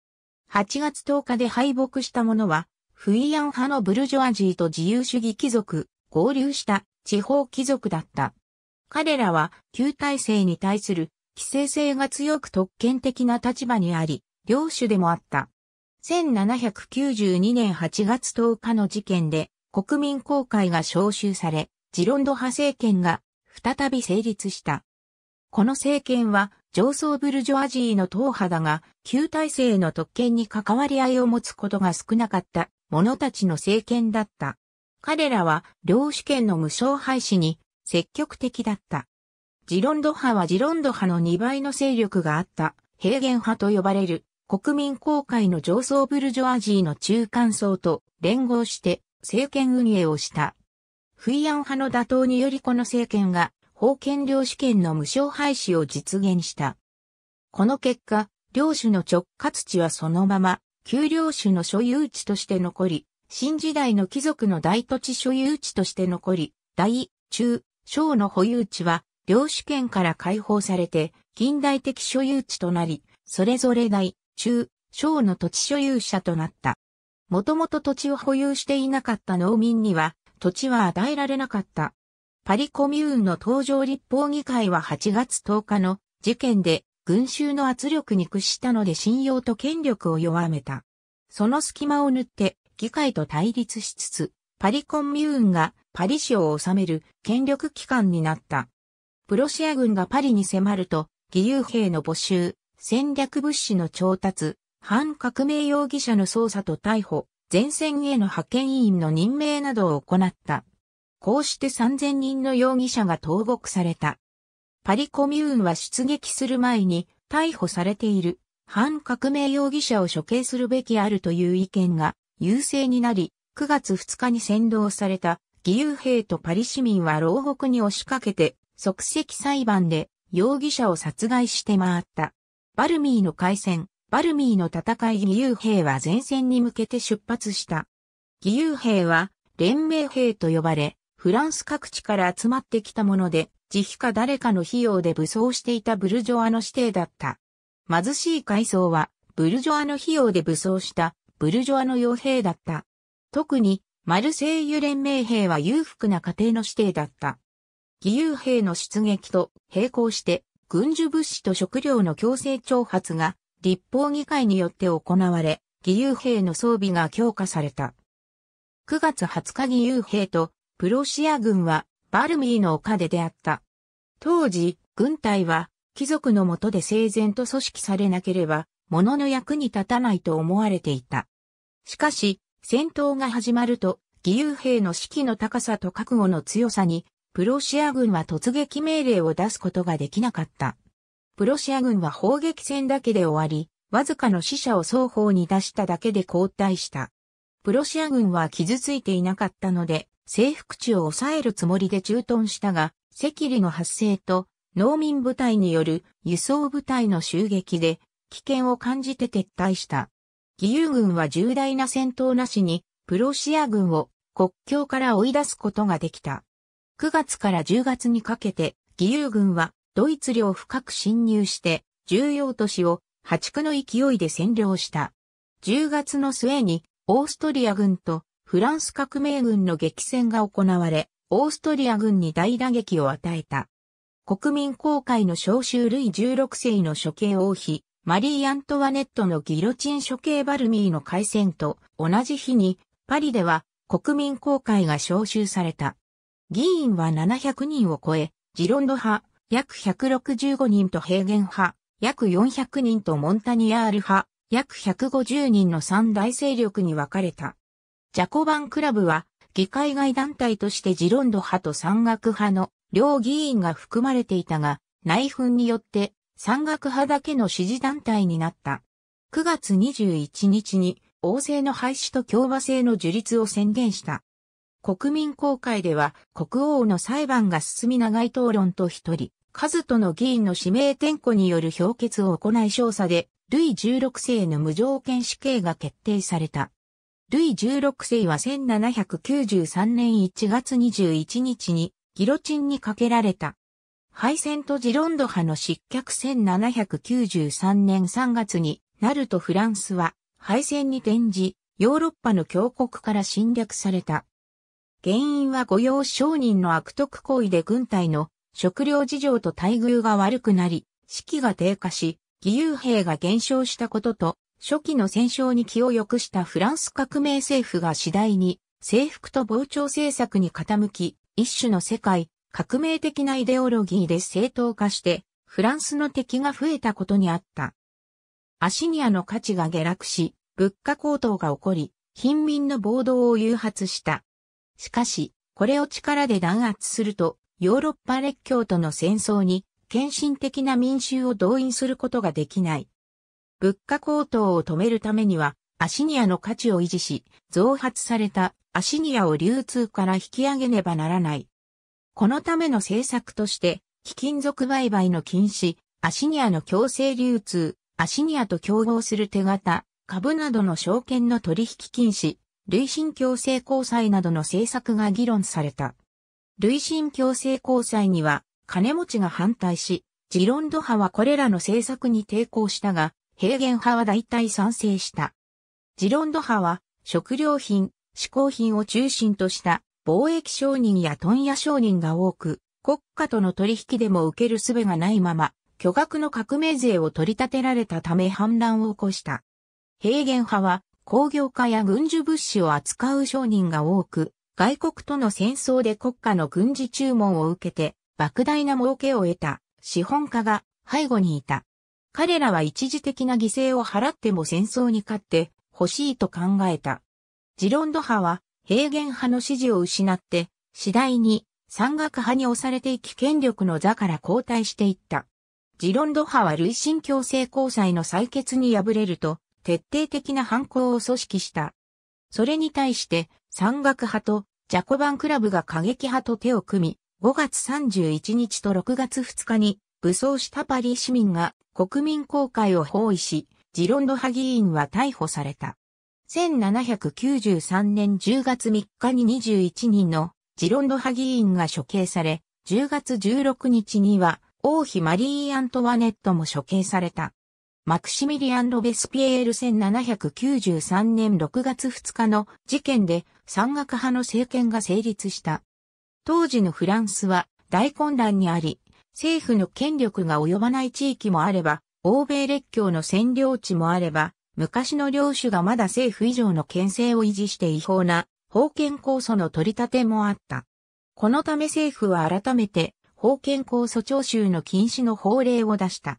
8月10日で敗北した者は、フイアン派のブルジョアジーと自由主義貴族、合流した地方貴族だった。彼らは旧体制に対する規制性が強く特権的な立場にあり、領主でもあった。1792年8月10日の事件で国民公会が召集され、ジロンド派政権が再び成立した。この政権は上層ブルジョアジーの党派だが、旧体制の特権に関わり合いを持つことが少なかった者たちの政権だった。彼らは領主権の無償廃止に積極的だった。ジロンド派はジロンド派の2倍の勢力があった平原派と呼ばれる国民公会の上層ブルジョアジーの中間層と連合して政権運営をした。フイアン派の打倒によりこの政権が封建領主権の無償廃止を実現した。この結果、領主の直轄地はそのまま、旧領主の所有地として残り、新時代の貴族の大土地所有地として残り、大、中、小の保有地は、領主権から解放されて、近代的所有地となり、それぞれ大、中、小の土地所有者となった。もともと土地を保有していなかった農民には、土地は与えられなかった。パリコミューンの登場立法議会は8月10日の事件で群衆の圧力に屈したので信用と権力を弱めた。その隙間を縫って議会と対立しつつ、パリコミューンがパリ市を治める権力機関になった。プロシア軍がパリに迫ると、義勇兵の募集、戦略物資の調達、反革命容疑者の捜査と逮捕、前線への派遣員の任命などを行った。こうして3000人の容疑者が投獄された。パリコミューンは出撃する前に逮捕されている反革命容疑者を処刑するべきあるという意見が優勢になり、9月2日に先導された義勇兵とパリ市民は牢獄に押しかけて即席裁判で容疑者を殺害して回った。バルミーの海戦、バルミーの戦い義勇兵は前線に向けて出発した。義勇兵は連盟兵と呼ばれ、フランス各地から集まってきたもので、自費か誰かの費用で武装していたブルジョアの指定だった。貧しい階層は、ブルジョアの費用で武装した、ブルジョアの傭兵だった。特に、マルセイユ連盟兵は裕福な家庭の指定だった。義勇兵の出撃と並行して、軍需物資と食料の強制挑発が、立法議会によって行われ、義勇兵の装備が強化された。9月20日義勇兵とプロシア軍はバルミーの丘で出会った。当時、軍隊は貴族の下で整然と組織されなければ、物の役に立たないと思われていた。しかし、戦闘が始まると、義勇兵の士気の高さと覚悟の強さに、プロシア軍は突撃命令を出すことができなかった。プロシア軍は砲撃戦だけで終わり、わずかの死者を双方に出しただけで交代した。プロシア軍は傷ついていなかったので、征服地を抑えるつもりで駐屯したが、赤痢の発生と農民部隊による輸送部隊の襲撃で危険を感じて撤退した。義勇軍は重大な戦闘なしにプロシア軍を国境から追い出すことができた。9月から10月にかけて義勇軍はドイツ領深く侵入して重要都市を破竹の勢いで占領した。10月の末にオーストリア軍とフランス革命軍の激戦が行われ、オーストリア軍に大打撃を与えた。国民公会の召集類16世の処刑王妃、マリー・アントワネットのギロチン処刑バルミーの開戦と同じ日に、パリでは国民公会が召集された。議員は700人を超え、ジロンド派、約165人と平原派、約400人とモンタニアール派、約150人の三大勢力に分かれた。ジャコバンクラブは、議会外団体としてジロンド派と山岳派の両議員が含まれていたが、内紛によって山岳派だけの支持団体になった。9月21日に王政の廃止と共和制の樹立を宣言した。国民公会では国王の裁判が進み長い討論と一人、数との議員の指名転庫による評決を行い少佐で、ルイ16世の無条件死刑が決定された。ルイ16世は1793年1月21日にギロチンにかけられた。敗戦とジロンド派の失脚1793年3月になるとフランスは敗戦に転じ、ヨーロッパの強国から侵略された。原因は御用商人の悪徳行為で軍隊の食料事情と待遇が悪くなり、士気が低下し、義勇兵が減少したことと初期の戦勝に気を良くしたフランス革命政府が次第に征服と膨張政策に傾き、一種の世界、革命的なイデオロギーで正当化して、フランスの敵が増えたことにあった。アシニアの価値が下落し、物価高騰が起こり、貧民の暴動を誘発した。しかし、これを力で弾圧すると、ヨーロッパ列強との戦争に、献身的な民衆を動員することができない。物価高騰を止めるためには、アシニアの価値を維持し、増発されたアシニアを流通から引き上げねばならない。このための政策として、貴金属売買の禁止、アシニアの強制流通、アシニアと競合する手形、株などの証券の取引禁止、累進強制交際などの政策が議論された。累進強制交際には、金持ちが反対し、ジロンド派はこれらの政策に抵抗したが、平原派は大体賛成した。ジロンド派は、食料品、嗜好品を中心とした貿易商人や問屋商人が多く、国家との取引でも受ける術がないまま、巨額の革命税を取り立てられたため反乱を起こした。平原派は工業化や軍需物資を扱う商人が多く、外国との戦争で国家の軍事注文を受けて、莫大な儲けを得た資本家が背後にいた。彼らは一時的な犠牲を払っても戦争に勝って欲しいと考えた。ジロンド派は平原派の支持を失って、次第に山岳派に押されていき権力の座から後退していった。ジロンド派は累進強制交際の採決に敗れると、徹底的な反抗を組織した。それに対して、山岳派とジャコバンクラブが過激派と手を組み、5月31日と6月2日に武装したパリ市民が国民公会を包囲し、ジロンド派議員は逮捕された。1793年10月3日に21人のジロンド派議員が処刑され、10月16日には王妃マリー・アントワネットも処刑された。マクシミリアン・ロベスピエール1793年6月2日の事件で山岳派の政権が成立した。当時のフランスは大混乱にあり、政府の権力が及ばない地域もあれば、欧米列強の占領地もあれば、昔の領主がまだ政府以上の権勢を維持して違法な封建構想の取り立てもあった。このため政府は改めて封建構想徴収の禁止の法令を出した。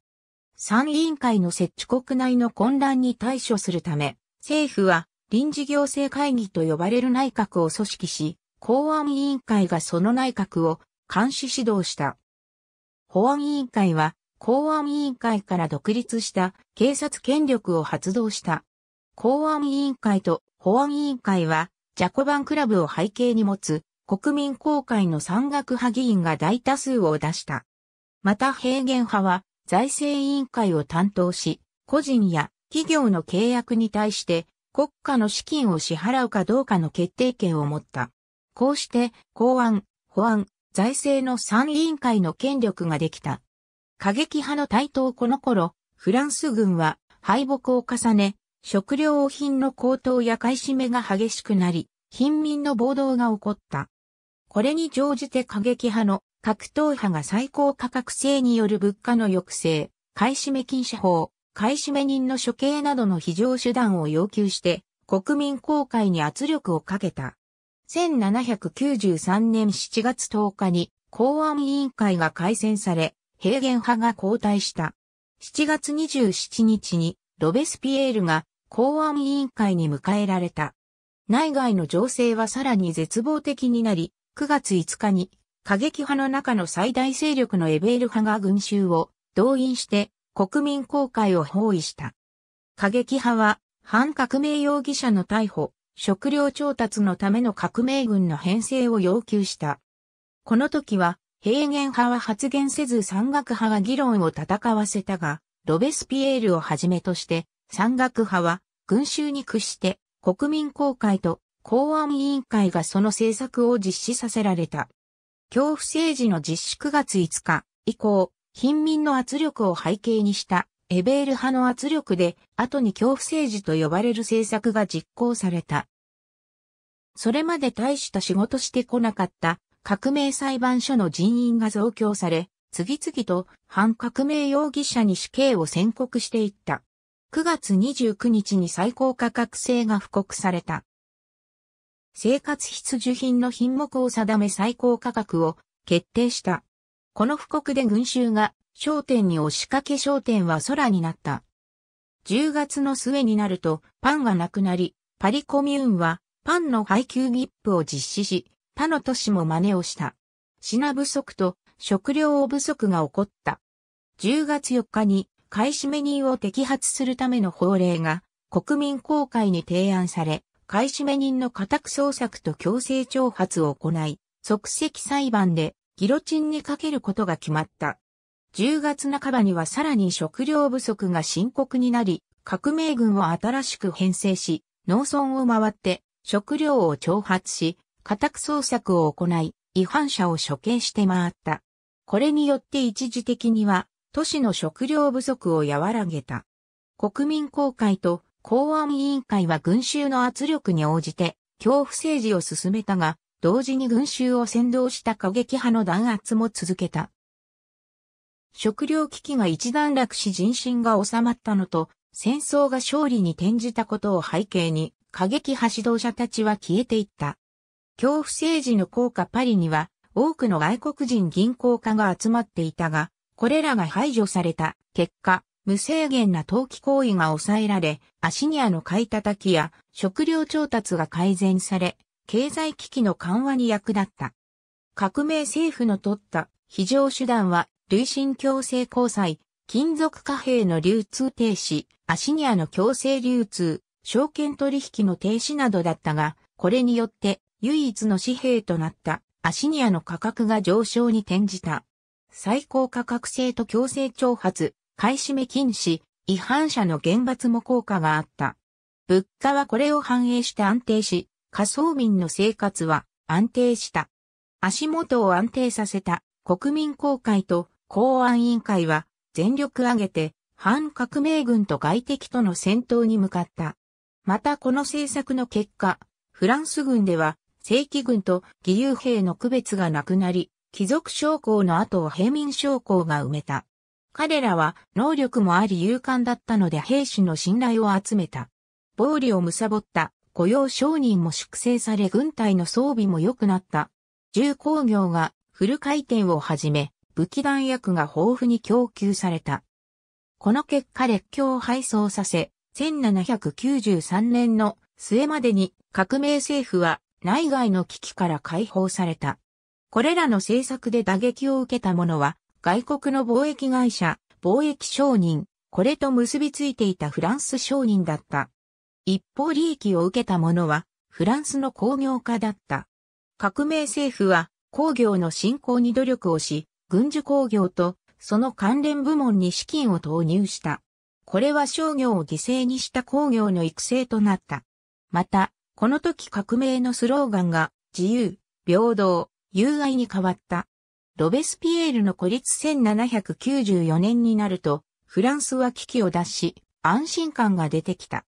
参議院会の設置国内の混乱に対処するため、政府は臨時行政会議と呼ばれる内閣を組織し、公安委員会がその内閣を監視指導した。保安委員会は公安委員会から独立した警察権力を発動した。公安委員会と保安委員会はジャコバンクラブを背景に持つ国民公会の山岳派議員が大多数を出した。また平原派は財政委員会を担当し、個人や企業の契約に対して国家の資金を支払うかどうかの決定権を持った。こうして公安、保安、財政の参議院会の権力ができた。過激派の台頭この頃、フランス軍は敗北を重ね、食料品の高騰や買い占めが激しくなり、貧民の暴動が起こった。これに乗じて過激派の格闘派が最高価格制による物価の抑制、買い占め禁止法、買い占め人の処刑などの非常手段を要求して、国民公開に圧力をかけた。1793年7月10日に公安委員会が改選され、平原派が交代した。7月27日にロベスピエールが公安委員会に迎えられた。内外の情勢はさらに絶望的になり、9月5日に過激派の中の最大勢力のエベール派が群衆を動員して国民公開を包囲した。過激派は反革命容疑者の逮捕、食料調達のための革命軍の編成を要求した。この時は、平原派は発言せず山岳派が議論を戦わせたが、ロベスピエールをはじめとして、山岳派は群衆に屈して国民公会と公安委員会がその政策を実施させられた。恐怖政治の実施9月5日以降、貧民の圧力を背景にしたエベール派の圧力で、後に恐怖政治と呼ばれる政策が実行された。それまで大した仕事してこなかった革命裁判所の人員が増強され、次々と反革命容疑者に死刑を宣告していった。9月29日に最高価格制が布告された。生活必需品の品目を定め最高価格を決定した。この布告で群衆が商店に押しかけ商店は空になった。10月の末になるとパンがなくなり、パリコミューンはパンの配給ギップを実施し、他の都市も真似をした。品不足と食料不足が起こった。10月4日に買い占め人を摘発するための法令が国民公開に提案され、買い占め人の家宅捜索と強制挑発を行い、即席裁判でギロチンにかけることが決まった。10月半ばにはさらに食料不足が深刻になり、革命軍を新しく編成し、農村を回って食料を挑発し、家宅捜索を行い、違反者を処刑して回った。これによって一時的には都市の食料不足を和らげた。国民公会と公安委員会は群衆の圧力に応じて恐怖政治を進めたが、同時に群衆を先導した過激派の弾圧も続けた。食糧危機が一段落し人心が収まったのと、戦争が勝利に転じたことを背景に、過激派指導者たちは消えていった。恐怖政治の効果パリには、多くの外国人銀行家が集まっていたが、これらが排除された結果、無制限な投機行為が抑えられ、アシニアの買い叩きや食料調達が改善され、経済危機の緩和に役立った。革命政府の取った非常手段は累進強制交際、金属貨幣の流通停止、アシニアの強制流通、証券取引の停止などだったが、これによって唯一の紙幣となったアシニアの価格が上昇に転じた。最高価格制と強制挑発、買い占め禁止、違反者の厳罰も効果があった。物価はこれを反映して安定し、仮想民の生活は安定した。足元を安定させた国民公開と公安委員会は全力挙げて反革命軍と外敵との戦闘に向かった。またこの政策の結果、フランス軍では正規軍と義勇兵の区別がなくなり、貴族将校の後を平民将校が埋めた。彼らは能力もあり勇敢だったので兵士の信頼を集めた。暴利を貪った雇用商人も粛清され軍隊の装備も良くなった。重工業がフル回転を始め、武器弾薬が豊富に供給された。この結果列強を敗走させ、1793年の末までに革命政府は内外の危機から解放された。これらの政策で打撃を受けた者は、外国の貿易会社、貿易商人、これと結びついていたフランス商人だった。一方利益を受けた者は、フランスの工業家だった。革命政府は工業の振興に努力をし、軍需工業とその関連部門に資金を投入した。これは商業を犠牲にした工業の育成となった。また、この時革命のスローガンが自由、平等、友愛に変わった。ロベスピエールの孤立1794年になると、フランスは危機を脱し、安心感が出てきた。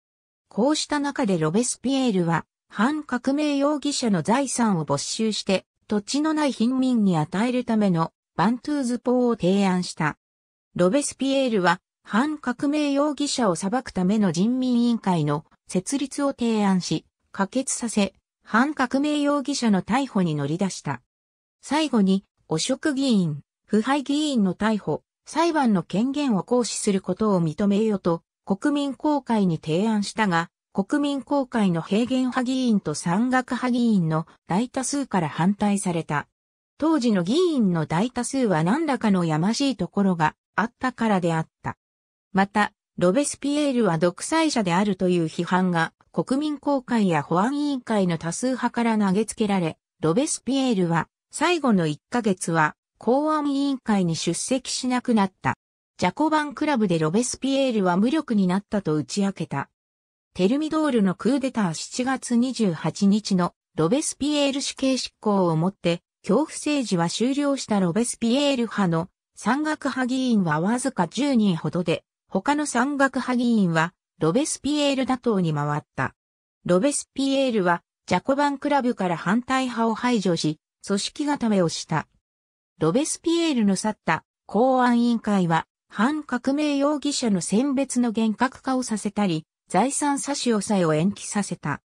こうした中でロベスピエールは、反革命容疑者の財産を没収して、土地のない貧民に与えるためのバントゥーズ法を提案した。ロベスピエールは、反革命容疑者を裁くための人民委員会の設立を提案し、可決させ、反革命容疑者の逮捕に乗り出した。最後に、汚職議員、腐敗議員の逮捕、裁判の権限を行使することを認めよと、国民公会に提案したが、国民公会の平原派議員と山岳派議員の大多数から反対された。当時の議員の大多数は何らかのやましいところがあったからであった。また、ロベスピエールは独裁者であるという批判が国民公会や保安委員会の多数派から投げつけられ、ロベスピエールは最後の1ヶ月は公安委員会に出席しなくなった。ジャコバンクラブでロベスピエールは無力になったと打ち明けた。テルミドールのクーデター7月28日のロベスピエール死刑執行をもって恐怖政治は終了したロベスピエール派の山岳派議員はわずか10人ほどで、他の山岳派議員はロベスピエール打倒に回った。ロベスピエールはジャコバンクラブから反対派を排除し、組織固めをした。ロベスピエールの去った公安委員会は、反革命容疑者の選別の厳格化をさせたり、財産差し押さえを延期させた。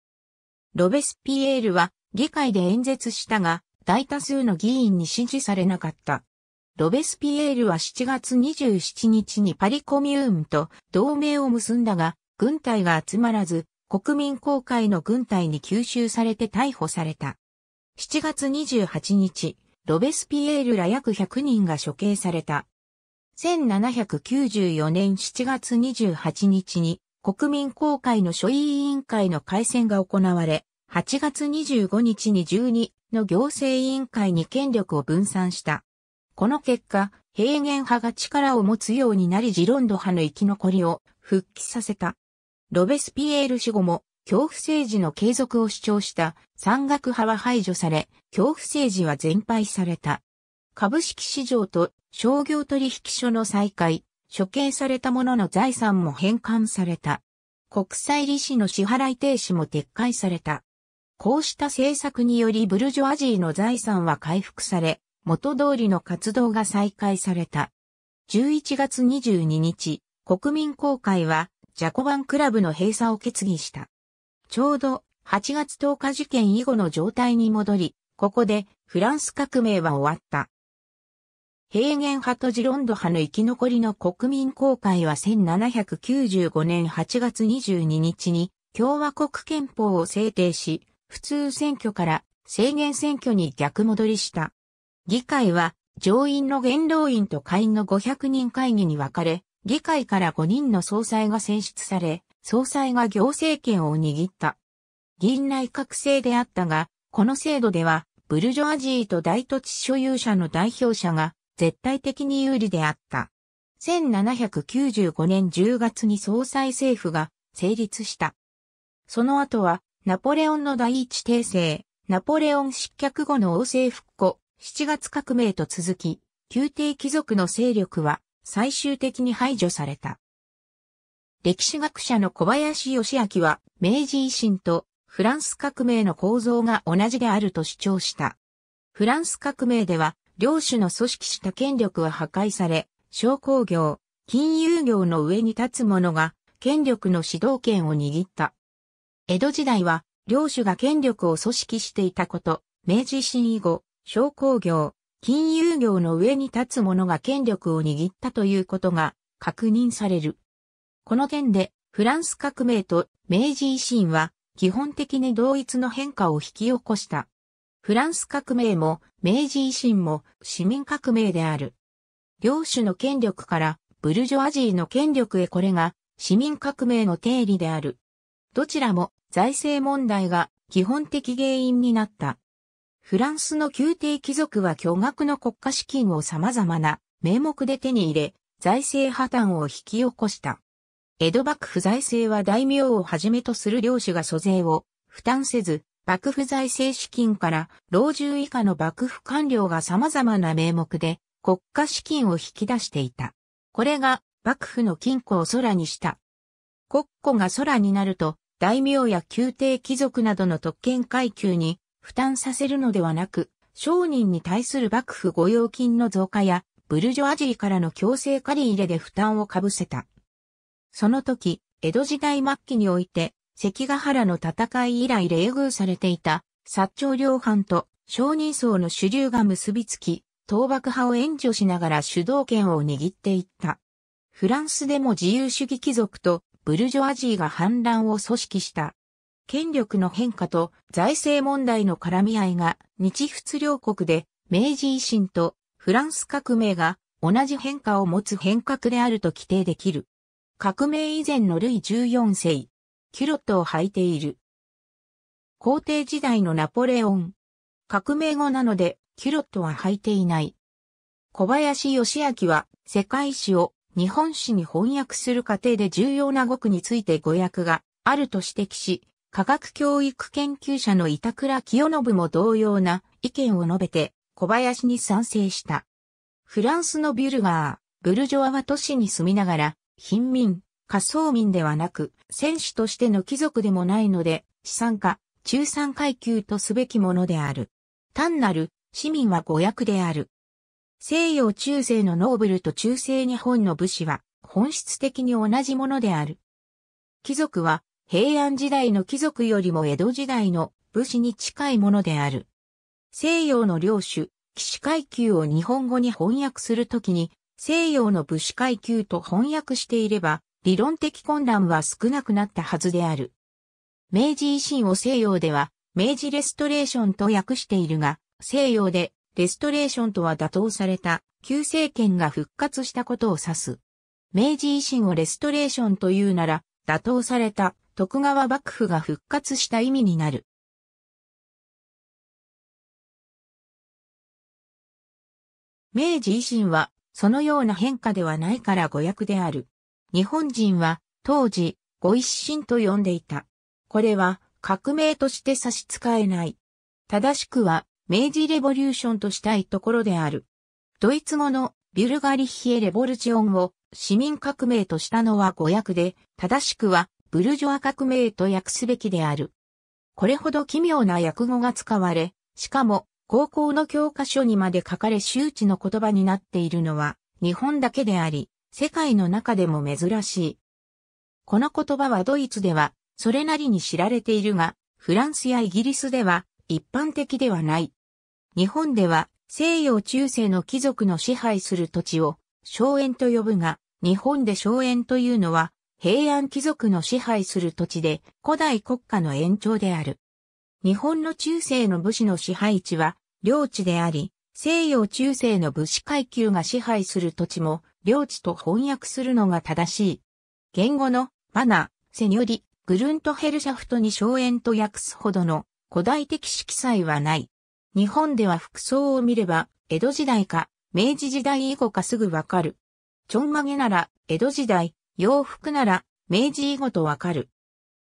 ロベスピエールは議会で演説したが、大多数の議員に支持されなかった。ロベスピエールは7月27日にパリコミューンと同盟を結んだが、軍隊が集まらず、国民公会の軍隊に吸収されて逮捕された。7月28日、ロベスピエールら約100人が処刑された。1794年7月28日に国民公会の諸委員会の改選が行われ、8月25日に12の行政委員会に権力を分散した。この結果、平原派が力を持つようになりジロンド派の生き残りを復帰させた。ロベスピエール死後も恐怖政治の継続を主張した山岳派は排除され、恐怖政治は全廃された。株式市場と商業取引所の再開、処刑された者の財産も返還された。国際利子の支払い停止も撤回された。こうした政策によりブルジョアジーの財産は回復され、元通りの活動が再開された。11月22日、国民公会は、ジャコバンクラブの閉鎖を決議した。ちょうど、8月10日事件以後の状態に戻り、ここで、フランス革命は終わった。平原派とジロンド派の生き残りの国民公会は1795年8月22日に、共和国憲法を制定し、普通選挙から制限選挙に逆戻りした。議会は上院の元老院と下院の500人会議に分かれ、議会から5人の総裁が選出され、総裁が行政権を握った。議員内閣制であったが、この制度では、ブルジョアジーと大土地所有者の代表者が絶対的に有利であった。1795年10月に総裁政府が成立した。その後はナポレオンの第一帝政、ナポレオン失脚後の王政復古、7月革命と続き、宮廷貴族の勢力は最終的に排除された。歴史学者の小林義明は、明治維新とフランス革命の構造が同じであると主張した。フランス革命では、領主の組織した権力は破壊され、商工業、金融業の上に立つ者が権力の指導権を握った。江戸時代は、領主が権力を組織していたこと、明治維新以後、商工業、金融業の上に立つ者が権力を握ったということが確認される。この点で、フランス革命と明治維新は基本的に同一の変化を引き起こした。フランス革命も明治維新も市民革命である。領主の権力からブルジョアジーの権力へこれが市民革命の定理である。どちらも財政問題が基本的原因になった。フランスの宮廷貴族は巨額の国家資金を様々な名目で手に入れ、財政破綻を引き起こした。江戸幕府財政は大名をはじめとする領主が租税を負担せず、幕府財政資金から老中以下の幕府官僚が様々な名目で国家資金を引き出していた。これが幕府の金庫を空にした。国庫が空になると大名や宮廷貴族などの特権階級に負担させるのではなく、商人に対する幕府御用金の増加や、ブルジョアジーからの強制借り入れで負担を被せた。その時、江戸時代末期において、関ヶ原の戦い以来冷遇されていた、薩長両藩と商人層の主流が結びつき、倒幕派を援助しながら主導権を握っていった。フランスでも自由主義貴族とブルジョアジーが反乱を組織した。権力の変化と財政問題の絡み合いが日仏両国で明治維新とフランス革命が同じ変化を持つ変革であると規定できる。革命以前のルイ14世、キュロットを履いている。皇帝時代のナポレオン。革命後なので、キュロットは履いていない。小林義明は世界史を日本史に翻訳する過程で重要な語句について語訳があると指摘し、科学教育研究者の板倉清信も同様な意見を述べて小林に賛成した。フランスのビュルガー、ブルジョアは都市に住みながら、貧民、仮想民ではなく、戦士としての貴族でもないので、資産家、中産階級とすべきものである。単なる、市民は語訳である。西洋中世のノーブルと中世日本の武士は本質的に同じものである。貴族は平安時代の貴族よりも江戸時代の武士に近いものである。西洋の領主、騎士階級を日本語に翻訳するときに西洋の武士階級と翻訳していれば理論的混乱は少なくなったはずである。明治維新を西洋では明治レストレーションと訳しているが西洋でレストレーションとは打倒された旧政権が復活したことを指す。明治維新をレストレーションというなら、打倒された徳川幕府が復活した意味になる。明治維新は、そのような変化ではないから誤訳である。日本人は、当時、ご一新と呼んでいた。これは、革命として差し支えない。正しくは、明治レボリューションとしたいところである。ドイツ語のビュルガリッヒエ・レボルチオンを市民革命としたのは誤訳で、正しくはブルジョア革命と訳すべきである。これほど奇妙な訳語が使われ、しかも高校の教科書にまで書かれ周知の言葉になっているのは日本だけであり、世界の中でも珍しい。この言葉はドイツではそれなりに知られているが、フランスやイギリスでは一般的ではない。日本では西洋中世の貴族の支配する土地を荘園と呼ぶが、日本で荘園というのは平安貴族の支配する土地で古代国家の延長である。日本の中世の武士の支配地は領地であり、西洋中世の武士階級が支配する土地も領地と翻訳するのが正しい。言語のマナ、セニョリ、グルントヘルシャフトに荘園と訳すほどの古代的色彩はない。日本では服装を見れば、江戸時代か、明治時代以後かすぐわかる。ちょんまげなら、江戸時代、洋服なら、明治以後とわかる。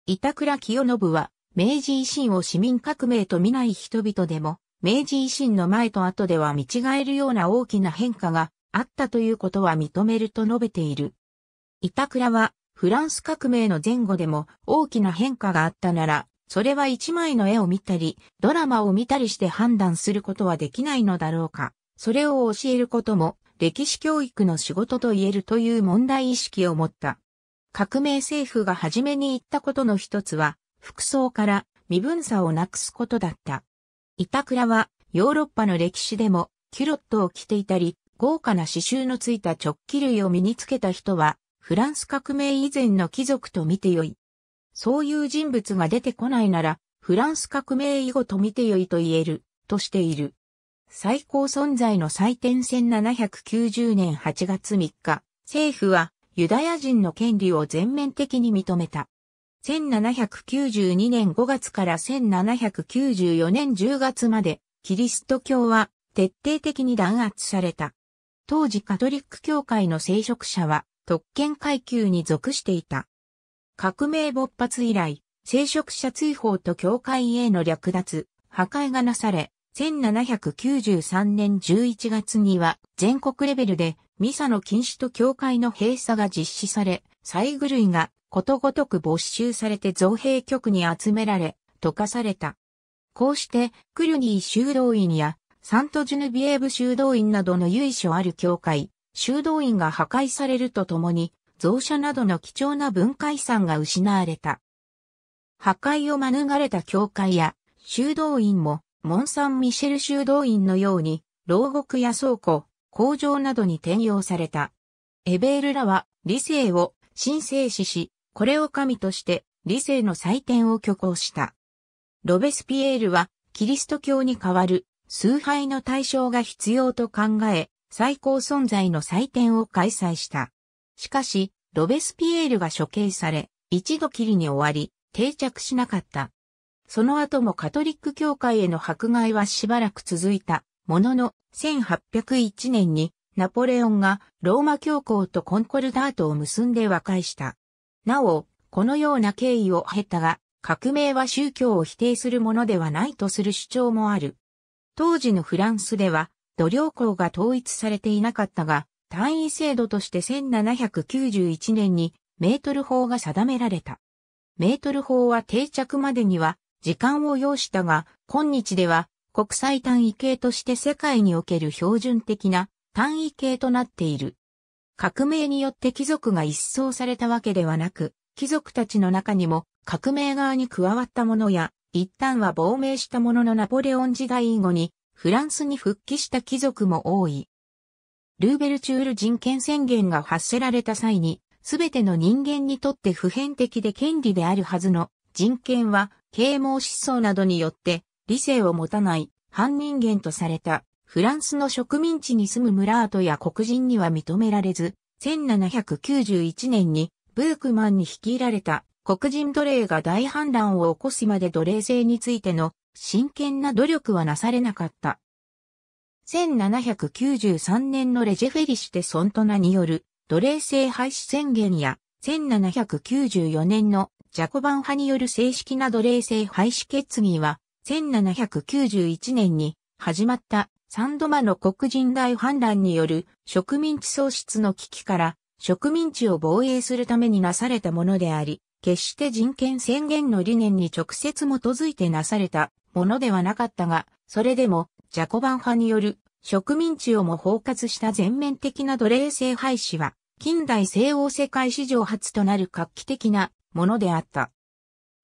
板倉清信は、明治維新を市民革命と見ない人々でも、明治維新の前と後では見違えるような大きな変化があったということは認めると述べている。板倉は、フランス革命の前後でも大きな変化があったなら、それは一枚の絵を見たり、ドラマを見たりして判断することはできないのだろうか。それを教えることも、歴史教育の仕事と言えるという問題意識を持った。革命政府が初めに言ったことの一つは、服装から身分差をなくすことだった。板倉はヨーロッパの歴史でもキュロットを着ていたり、豪華な刺繍のついた直キ類を身につけた人は、フランス革命以前の貴族と見てよい。そういう人物が出てこないなら、フランス革命以後と見てよいと言える、としている。最高存在の祭典戦790年8月3日、政府はユダヤ人の権利を全面的に認めた。1792年5月から1794年10月まで、キリスト教は徹底的に弾圧された。当時カトリック教会の聖職者は特権階級に属していた。革命勃発以来、聖職者追放と教会への略奪、破壊がなされ、1793年11月には全国レベルでミサの禁止と教会の閉鎖が実施され、祭具類がことごとく没収されて造幣局に集められ、溶かされた。こうして、クルニー修道院やサントジュヌビエーブ修道院などの由緒ある教会、修道院が破壊されるとともに、蔵書などの貴重な文化遺産が失われた。破壊を免れた教会や修道院も、モン・サン・ミシェル修道院のように、牢獄や倉庫、工場などに転用された。エベールらは理性を神聖視し、これを神として理性の祭典を挙行した。ロベスピエールはキリスト教に代わる崇拝の対象が必要と考え、最高存在の祭典を開催した。しかし、ロベスピエールが処刑され、一度きりに終わり、定着しなかった。その後もカトリック教会への迫害はしばらく続いた。ものの、1801年にナポレオンがローマ教皇とコンコルダートを結んで和解した。なお、このような経緯を経たが、革命は宗教を否定するものではないとする主張もある。当時のフランスでは、土領校が統一されていなかったが、単位制度として1791年にメートル法が定められた。メートル法は定着までには時間を要したが、今日では国際単位系として世界における標準的な単位系となっている。革命によって貴族が一掃されたわけではなく、貴族たちの中にも革命側に加わった者や、一旦は亡命した者のナポレオン時代以後にフランスに復帰した貴族も多い。ルーベルチュール人権宣言が発せられた際に、すべての人間にとって普遍的で権利であるはずの人権は、啓蒙思想などによって理性を持たない反人間とされたフランスの植民地に住むムラートや黒人には認められず、1791年にブークマンに率いられた黒人奴隷が大反乱を起こすまで奴隷制についての真剣な努力はなされなかった。1793年のレジェフェリシテ・ソントナによる奴隷制廃止宣言や、1794年のジャコバン派による正式な奴隷制廃止決議は、1791年に始まったサンドマの黒人大反乱による植民地喪失の危機から植民地を防衛するためになされたものであり、決して人権宣言の理念に直接基づいてなされたものではなかったが、それでもジャコバン派による植民地をも包括した全面的な奴隷制廃止は、近代西欧世界史上初となる画期的なものであった。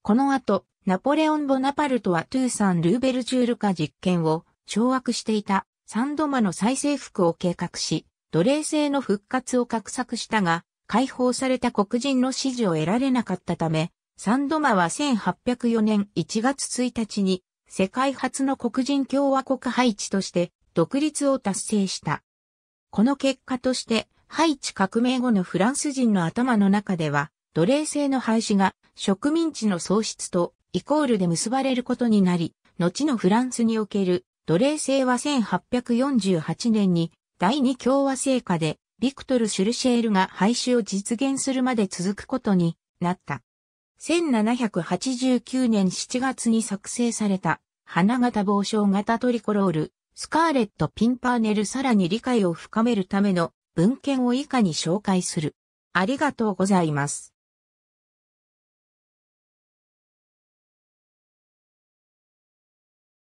この後、ナポレオン・ボナパルトはトゥーサン・ルーベルチュール化実験を掌握していたサンドマの再征服を計画し、奴隷制の復活を画策したが、解放された黒人の支持を得られなかったため、サンドマは1804年1月1日に世界初の黒人共和国ハイチとして独立を達成した。この結果として、ハイチ革命後のフランス人の頭の中では、奴隷制の廃止が植民地の喪失とイコールで結ばれることになり、後のフランスにおける奴隷制は1848年に第二共和制下でビクトル・シュルシェールが廃止を実現するまで続くことになった。1789年7月に作成された、花形防張型トリコロール、スカーレット・ピンパーネルさらに理解を深めるための文献を以下に紹介する。ありがとうございます。